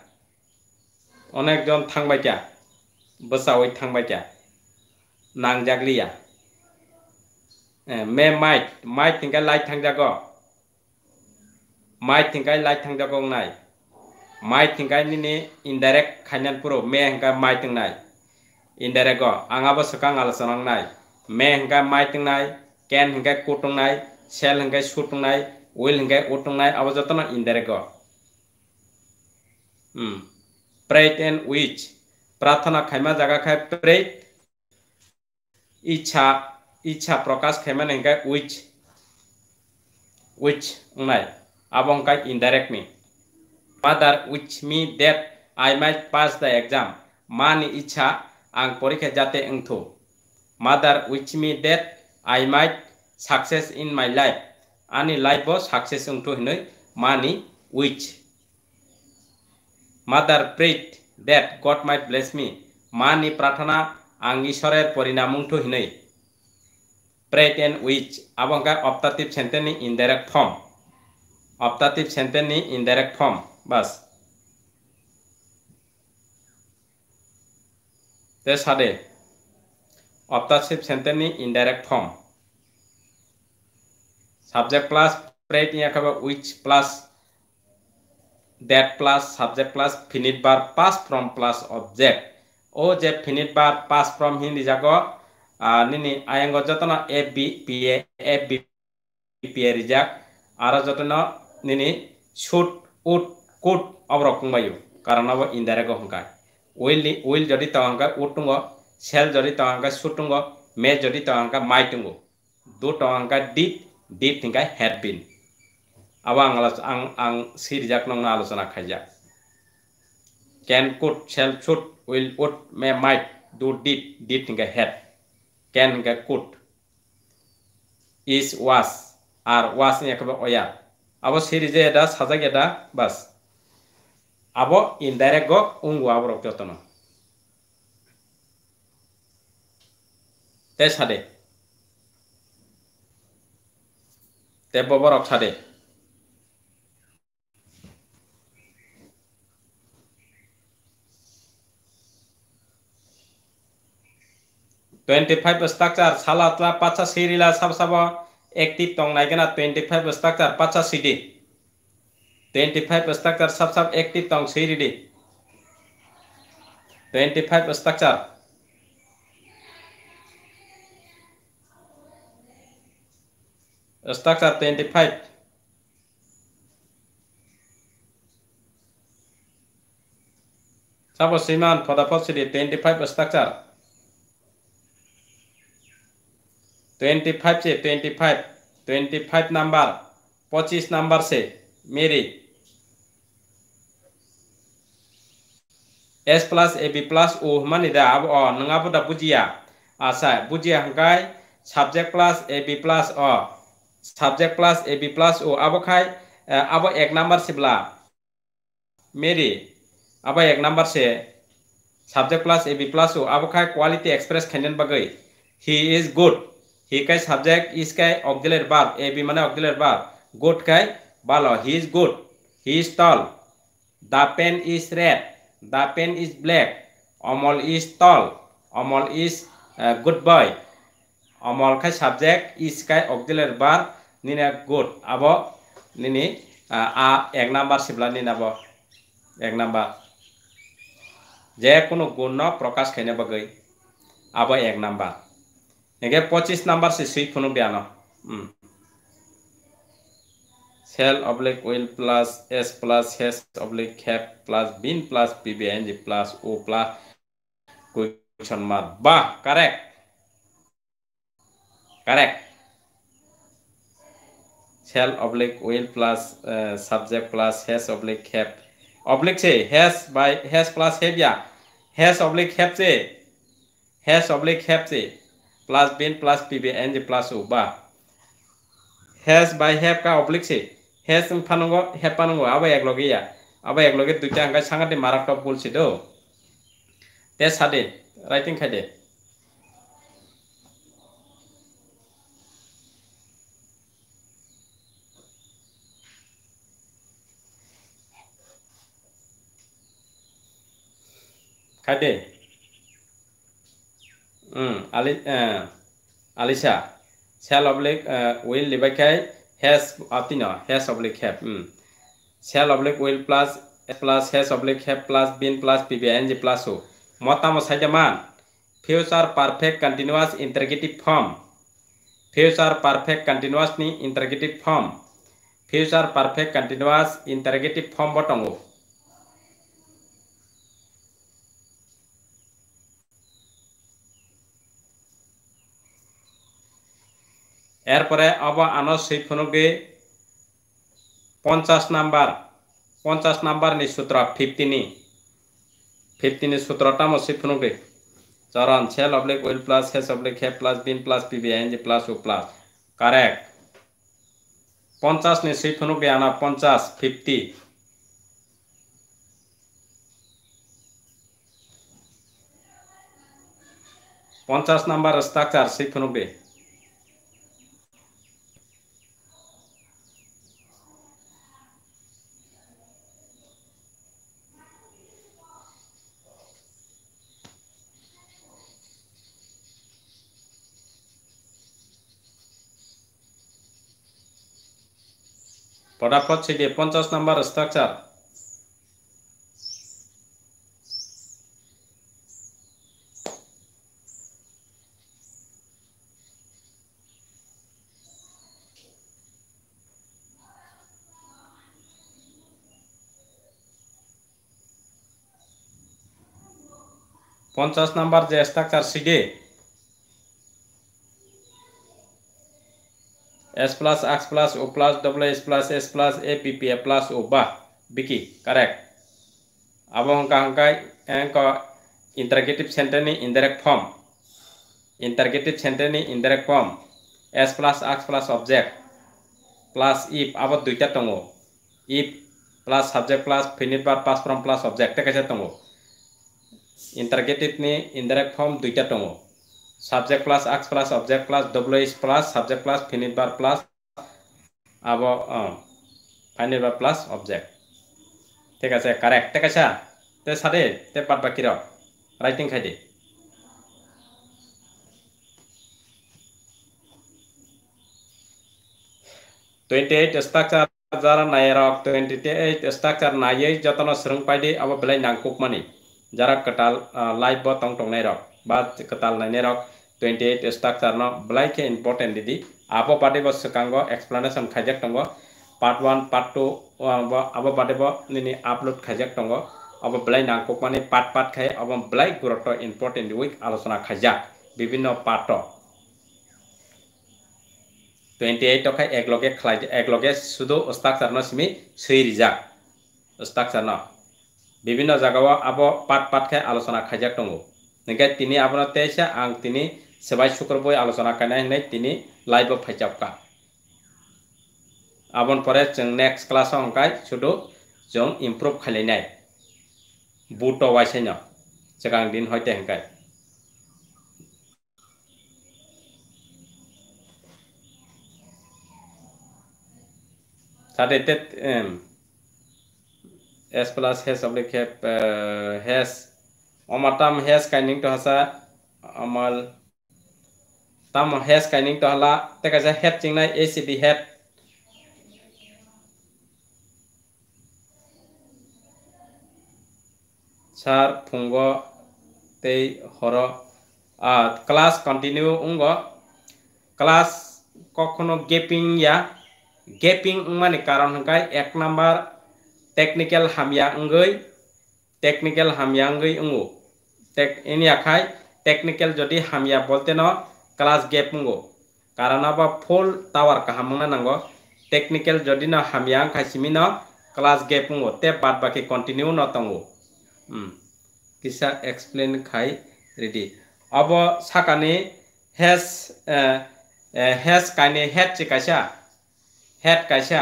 S1: অনেকজন থাংবাইচা বসা ওই থাংবাইচা নাংজাগলিয়া মে মাইট মাইট থিংকাই light থাংজাগ মাইট থিংকাই light থাংজাগ নাই মাইট থিংকাই নিনি indirect খাইনানপুরো মে হ্যাঁ মাইট নাই indirect আঙাবো সকাং আলোচনা নাই মে হ্যাঁ মাইট নাই ক্যান হ্যাঁ কুটং নাই সেল হ্যাঁ সুটং নাই উইল হ্যাঁ উটং নাই আবার যত না ইনডাইরেক্ট হুম প্রেট এন্ড উইচ প্রার্থনা খাইমা জাগা খায় প্রেট ইচ্ছা ইচ্ছা প্রকাশ খাইমা নেঙ্গাই উইচ উইচ নাই আবং আবংকাই indirect me mother wish me that I may pass the exam মা নি ইচ্ছা আং পরীক্ষা যাতে এংথু mother wish me that I may success in my life আনি লাইফ ও সাকসেস এংথু হিনই নি wish mother pray that God may bless me মা নি প্রার্থনা আং ঈশ্বরের পরিণামুংঠহীনই প্রেট এন উইচ আবঙ্কার অপ্তাতিভ সেন্টেন্সনি ইনডাইরেক্ট ফর্ম অপ্তাতিভ সেন্টেন্সনি ইনডাইরেক্ট ফর্ম বাস তে সাদে অপ্তাতিভ সেন্টেন্সনি indirect form subject plus pray ইয়াকাবা wish plus that plus subject plus finite বার পাস ফ্রম প্লাস অবজেক্ট ও যে ফিনিট বার পাস ফ্রম হি নিজাক নিনি আয়ঙ্গ যতন F B P A F B P A রিজাক আর যতন নিনি শুট উট কুট অবরক বায়ু কারণ হব ইন্দারেগ হংকায় উইল উইল যদি তহঙ্কা উটুঙ্গ সেল যদি তহঙ্কা শুটুঙ্গ মে যদি তহঙ্কা মাইটুঙ্গ দু টহঙ্কা ডিট ডিট হিঙ্কা হ্যাড বিন আবার আং আং যাক নং আলোচনা খাইজাক can could shall should will would may might do did did গে হেড ক্যান গে কুট ইস ওয়াস আর ওয়াস নিয়ে একেবারে অয়া আবো যে এটা সাজাক এটা বাস আবো ইনডাইরেক্ট গক উঙ্গু আবরক যতন তে সাদে তে ববর অক সাদে ट्वेन्टी फाइभ स्ट्रक्चर छाला पाचा सिरिला सब सब एक ती टोंग स्ट्रक्चर पाचा सीडी 25 फाइव स्ट्रक्चर सब सब एक ती सिरिडी स्ट्रक्चर ट्वेन्टी 25 सब siman फदाफ सिडी ट्वेन्टी 25 structure ट्वेंटी फाइव से twenty five twenty five number पच्चीस नंबर से मेरी S plus AB plus U mana ida ab o nengapa da bujia asai bujia hangkai subject plus AB plus O subject plus AB plus U abo kai abo ek number sibla Mary abo ek number se subject plus AB plus U abo kai quality express khanyan bagai he is good he kai subject is kai auxiliary verb ab mane auxiliary verb good kai bhalo he is good he is tall the pen is red the pen is black amol is tall amol is uh, good boy amol kai subject is kai auxiliary verb nina good abo nini a এক number সিবলা নিনাব এক number যে কোনো গুণ প্রকাশ খাইনে বাকি আবার এক নাম্বার देखिए पच्चीस नंबर से स्विच फोन बयान shall oblique will plus S plus has oblique have plus been plus G plus O plus question mark बा correct correct shall oblique will plus subject plus has oblique have oblique से has bye हेस plus हेप या हेस oblique हेप से हेस oblique हेप से plus bin plus pbn plus u ba has by have ka oblique se has phanango apa ya aba ek apa ya aba ek loge dui ta anga sangate do tes hade writing hade hade आलिशा shall oblique will लिबाखाय has अतिन has oblique have shall oblique will plus plus has oblique have plus been plus P B N G plus O मता मसाइमान future perfect continuous interrogative form future perfect continuous नि interrogative form future perfect continuous interrogative form बटंगो यारे अब आन से फोनगे पंचाश नम्बर पंचाश नम्बर सूत्र फिफ्टी फिफ्टी सूत्रटा मैं फोनगे चरण से लब्लिक ओल प्लस हेस अब्लिक हे plus been plus P B N G plus O plus correct पंचाश ने सही फोनगे आना पंचाश फिफ्टी पंचाश नम्बर स्ट्राक्चर से फोनगे ફટાફટ છે કે પચાસ નંબર હસ્તાક્ષર પચાસ નંબર જે હસ્તાક્ષર સીધે S plus X plus O plus double S plus S plus A P P A plus O bah Biki correct अब हम का का इंटरगेटिव सेंटर ने इंडायरेक्ट फॉर्म इंटरगेटिव सेंटर ने indirect form S plus X plus object plus if अब दुईटा दंग if plus subject plus finite bar pass from plus object कैसे दंग इंटरगेटिव ने इंडायरेक्ट फॉर्म दुईटा दंग subject plus x plus object plus wh plus subject plus finite bar plus abo uh, finite bar plus object ঠিক আছে correct ঠিক আছে তে সাথে তে পাঠ বাকি রাখ রাইটিং খাইতে টুয়েন্টি এইট স্ট্রাকচার যারা নাই রক টুয়েন্টি এইট স্ট্রাকচার নাই যত সরং পাইডি আবার বেলাই নাংকুক মানে যারা কটাল লাইফ বা টং টং নাই রক বাদ কেতাল নাই নেৰক টুৱেণ্টি এইট ষ্ট্ৰাকচাৰ ন ব্লাইকে ইম্পৰ্টেণ্ট দিদি আব পাতিব চুকাংগ এক্সপ্লেনেশ্যন খাইজাক টংগ পাৰ্ট ওৱান পাৰ্ট টু আব পাতিব নিনি আপলোড খাইজাক টংগ অব ব্লাই নাংকক মানে পাত পাত খাই অব ব্লাইক গুৰুত্ব ইম্পৰ্টেণ্ট উইক আলোচনা খাইজাক বিভিন্ন পাৰ্ট টুৱেণ্টি এইট খাই একলগে খাই একলগে চুদু ষ্ট্ৰাকচাৰ ন চিমি চুই ৰিজাক ষ্ট্ৰাকচাৰ ন বিভিন্ন জাগাও আব পাত পাত খাই আলোচনা খাইজাক টংগু नेगे तिनी आपना तेसा आं तिनी सेबाय शुक्र बो आलोचना कनाय नै तिनी लाइव फैचापका आबन परे नेक्स्ट क्लास अंकाय सुदु जों इम्प्रूव खालायनाय बुट वाइसेन सिगां दिन हयते हंकाय एस प्लस हैस अपने हैस Oma tam has kaning to hasa amal tam has kaning to hala teka ja head chingna ACB head char phungo tei horo uh, class continue ungo class kokono gaping ya gaping মানে কারণ হকাই এক number technical হামিয়া অঙ্গই technical হামিয়া অঙ্গই অঙ্গু ini akai technical jodi hamya bolte no class gap mungo karena ba full tower ka hamna nango technical jodi no hamya khaisimi no class gap mungo te bad baki continue no tongo hmm kisa explain khai ready अब साकाने हैस हैस काने hat चे कैसा hat कैसा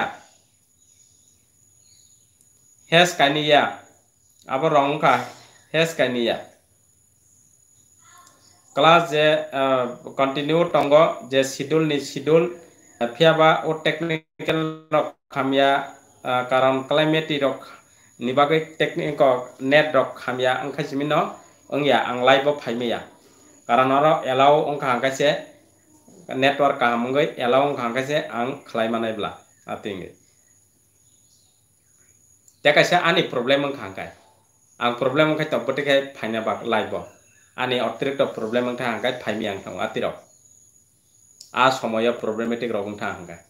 S1: हैस कानिया अब रंग का हैस कानिया class যে continue টংগ যে শ্বিডুল নি শ্বিডুল ফিয়াবা ও টেকনিকেল খামিয়া কারণ ক্লাইমেটি রক নিবাগে টেকনিক নেট রক খামিয়া অংখা সিমিন অংয়া আং লাইব ফাইমিয়া কারণ আর এলাও অংখা আঙ্কাছে নেটওয়ার্ক কাহামগৈ এলাও অংখা আঙ্কাছে আং খাইমানাইবলা আতিঙে তেকাছে আনি প্রবলেম অংখা আঙ্কায় আং প্রবলেম অংখাই তবটিকে ফাইনাবাক লাইব อันนี้อัตริกตปัญหาทางการไฟมีอย่างทั้งอัตริกอาสมัยปัญหาเมติกรองทางการ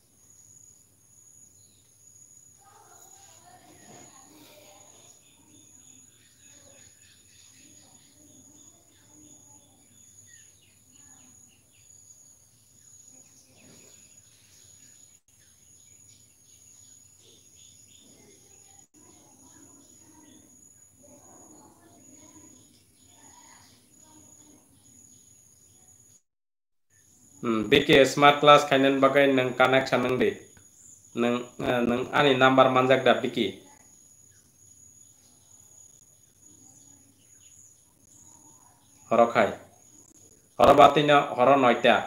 S1: बेके स्मार्ट क्लास खाइन बगे ननेक्शन नंग नंबर मानजाग बेके हर खाई हर बातिन हर नयटा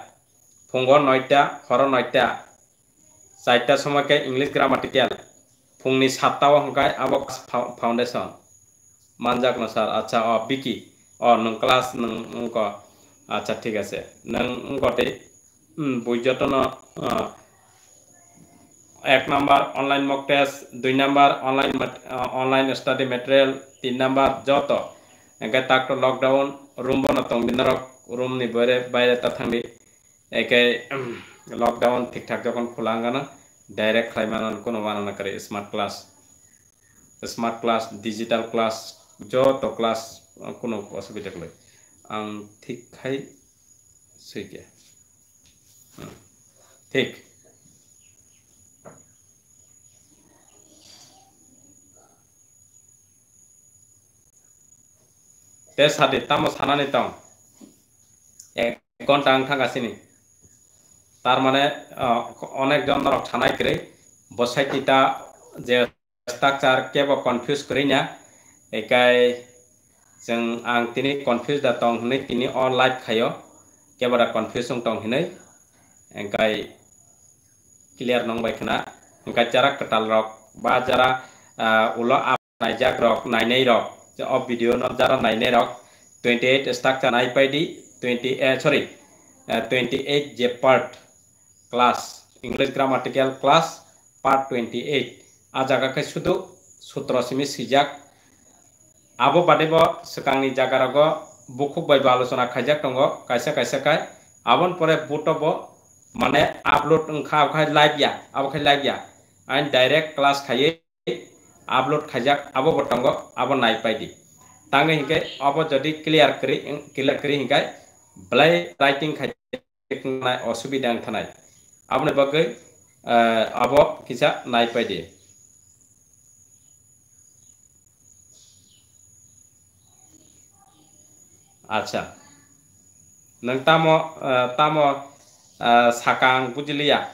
S1: फुंग नयटा हर नयटा चारटा समय के इंग्लिस ग्रामाटिकल फुंगी सातटाओ हंगा अब फाउंडेशन मानजाग सर अच्छा अ बिकी अ न क्लास नंग अच्छा ठीक है नंग गई পর্যটন এক নাম্বার অনলাইন মক টেস্ট দুই number online online study material তিন নাম্বার যত একে তাক লকডাউন রুম বনতং দিনরক রুম নি বাইরে বাইরে তা থাকি একে লকডাউন ঠিকঠাক যখন খোলাঙ্গানা ডাইরেক্ট খাইমান কোনো বানানা করে smart class smart class digital class যত ক্লাস কোনো অসুবিধা লই আং ঠিক খাই সৈকিয়া ঠিক তে सादे तामो सानानै ताम এক ঘন্টা আং थांगासिनो তারমানে অনেক জনরক ছানাই করে বসাইটিটা যে স্ট্রাকচার কেব কনফিউজ করি না একাই जों आं दिनै कनफिउज दा दं होनै दिनै अन लाइफ खायो केबारा कनफिउजन दं होनै engkai clear nong bai kena engkai cara ketal rok ba cara ulo up nai jak rok nai nei rok so of video no cara nai nei rok 28 structure nai pai di 20 eh, sorry uh, 28 j part class english grammatical class part 28 ajaga ke sudu sutra simi sijak abo badebo sekangni jagarago bukhuk bai ba alocona khaijak tongo kaisa kaisa kai abon pore butobo माने upload खा live या अब खाई live या आइन direct class खाइए upload खाइजाक अब बटंग अब नाई पाइदी तांगे हिंके अब जदि क्लियर करी क्लियर करी हिंके ब्लाइ राइटिंग खाइ असुविधा थानाय आपने बगे अब किसा नाई पाइदी আচ্ছা নং তাম তাম sakang kujiliya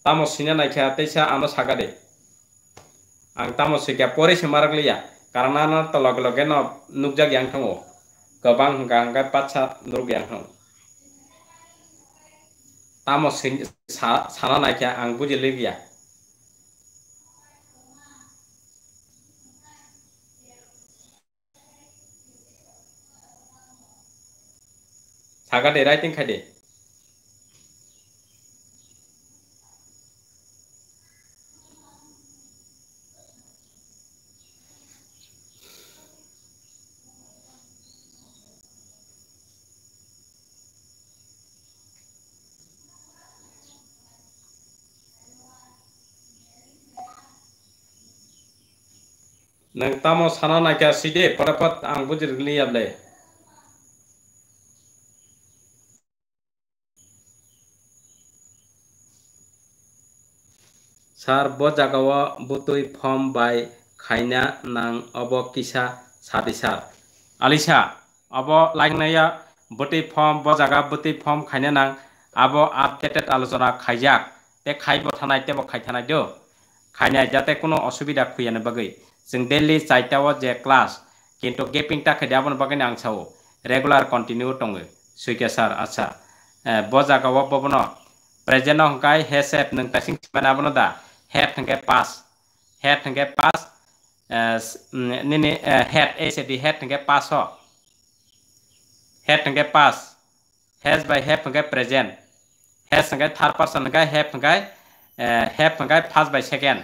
S1: tamo sinya na kia tesha ano sakade ang tamo sikia pori semarak liya karna na tolok loke nukjak yang kamu kebang kangka pasca nuruk yang kamo tamo sa sana na ang bujiliya Agar dia rating kah dia? nang tamo sana na kya side parapat ang bujir gli yable sar bo jagawa butui form by khaina nang abo kisa sadisar alisa abo lagnaya buti form bo jaga buti form khaina nang abo updated আলোচনা খাইজাক তে খাইব থানাই তেব খাই থানাই দিও খাইনাই যাতে কোনো অসুবিধা খুঁয়ানে বাকি जो डेलि साइटआव जे क्लास किन्तु गेपिंग थाखाय आबन बागैनो आं सावो रेगुलार कन्टिनिउ दङ सुइके सार आच्छा बजागाव बबन प्रेजेन्ट हंकाय हेस हेप नों तासिं दा हेप थंगे पास हेप थंगे पास निनि हेप एसे दि हेप पास हो हेप थंगे पास हेस बाय हेप थंगे प्रेजेन्ट हेस थंगे थर्ड पर्सन हंगे हेप हंगे हेप हंगे फर्स्ट बाय सेकेंड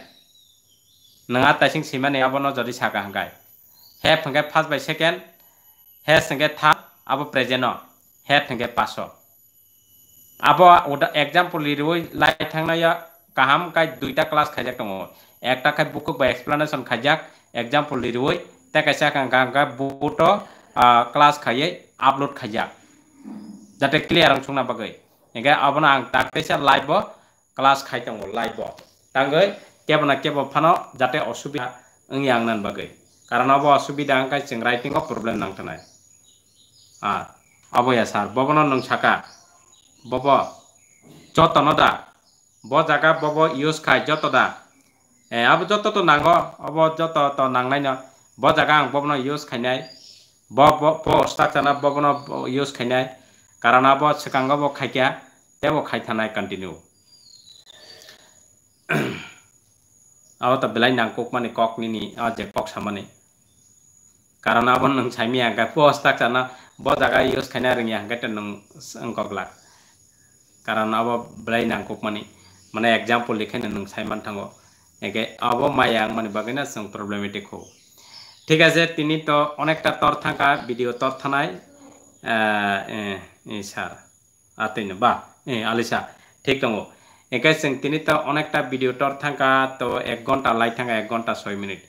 S1: নঙা টাইসিং সিমা নিয়াবন যদি সাকা হাঙ্গায় হে ফে ফার্স্ট বাই সেকেন্ড হে সঙ্গে থার্ড আবো প্রেজেন্ট হে ফে পাশ আবো উদা এক্সাম্পল লিরুই লাই থাকা কাহাম কাই দুইটা ক্লাস খাইজাক দো একটা খাই বুক বা এক্সপ্লেনেশন খাইজাক এক্সাম্পল লিরুই তাকে বুট ক্লাস খাইয়ে আপলোড খাইজাক যাতে ক্লিয়ার অংশনা বাকে এগে আবো না আং তাকে লাইভ ক্লাস খাই দো লাইভ তাঙ্গে kebna kebo phano jate osubida ang yang nan bagai karena abo osubida ang kai ching writing of problem nang tanai a abo ya sar bobono nang chaka bobo jotono da bo jaga bobo use khai joto da e abo joto to nango abo joto to nang nai no bo jaga ang bobono use khai nai bo bo bo structure na bobono use khai nai কারণ আব সেকাঙ্গ খাইকা তেব খাই থানায় continue awa ta belai nang kok mane kok ni ni awa je kok samane karena abon nang chai mi angka pos tak sana bo jaga yus khana ringi angka ten nang angkok lak karena awa belai nang kok mane mane example likhen nang chai man thango ege awa maya mane bagena song problematic ho ঠিক আছে তিনি তো অনেকটা তর থাকা video তর থানায় sir আতিন বা আলিশা ঠিক দঙ্গ একাই চেং তিনি তো অনেকটা ভিডিও টর থাকা তো এক ঘন্টা লাই থাকা এক ঘন্টা ছয় মিনিট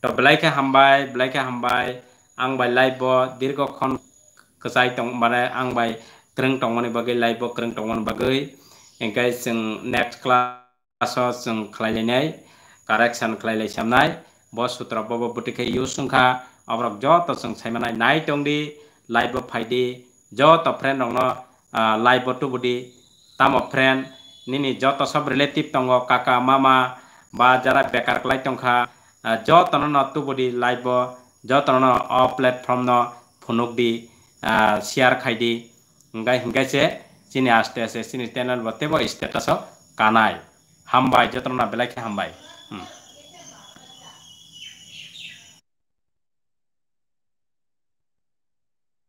S1: তো বেলাইকে হামবাই বেলাইকে হামবাই আং বাই লাইব দীর্ঘক্ষণ কচাই তং মানে আং বাই ক্রং টংনি বাকে লাইব ক্রং টংনি বাকে একাই চেং নেক্সট ক্লাস চেং খাইলাইনাই কারেকশন খাইলাই সামনাই ব সূত্র বব বুটিকে ইউজ সংখ্যা অবরক যত চেং সাইমানাই নাই টংদি লাইব ফাইদি যত ফ্রেন্ড রংন লাইব টুবুদি তাম ফ্রেন্ড নিনি যত সব রিলেটিভ টঙ্গ কাকা মামা বা যারা বেকার ক্লাই টঙ্কা যতন তুবদি লাইব যতন অ প্ল্যাটফর্ম ন ফোনক দি শেয়ার খাইদি হিংগাই হিংগাইছে চিনি আসতে আছে চিনি চ্যানেল বতেব স্ট্যাটাস কানাই হামবাই যতন বেলাকে হামবাই হুম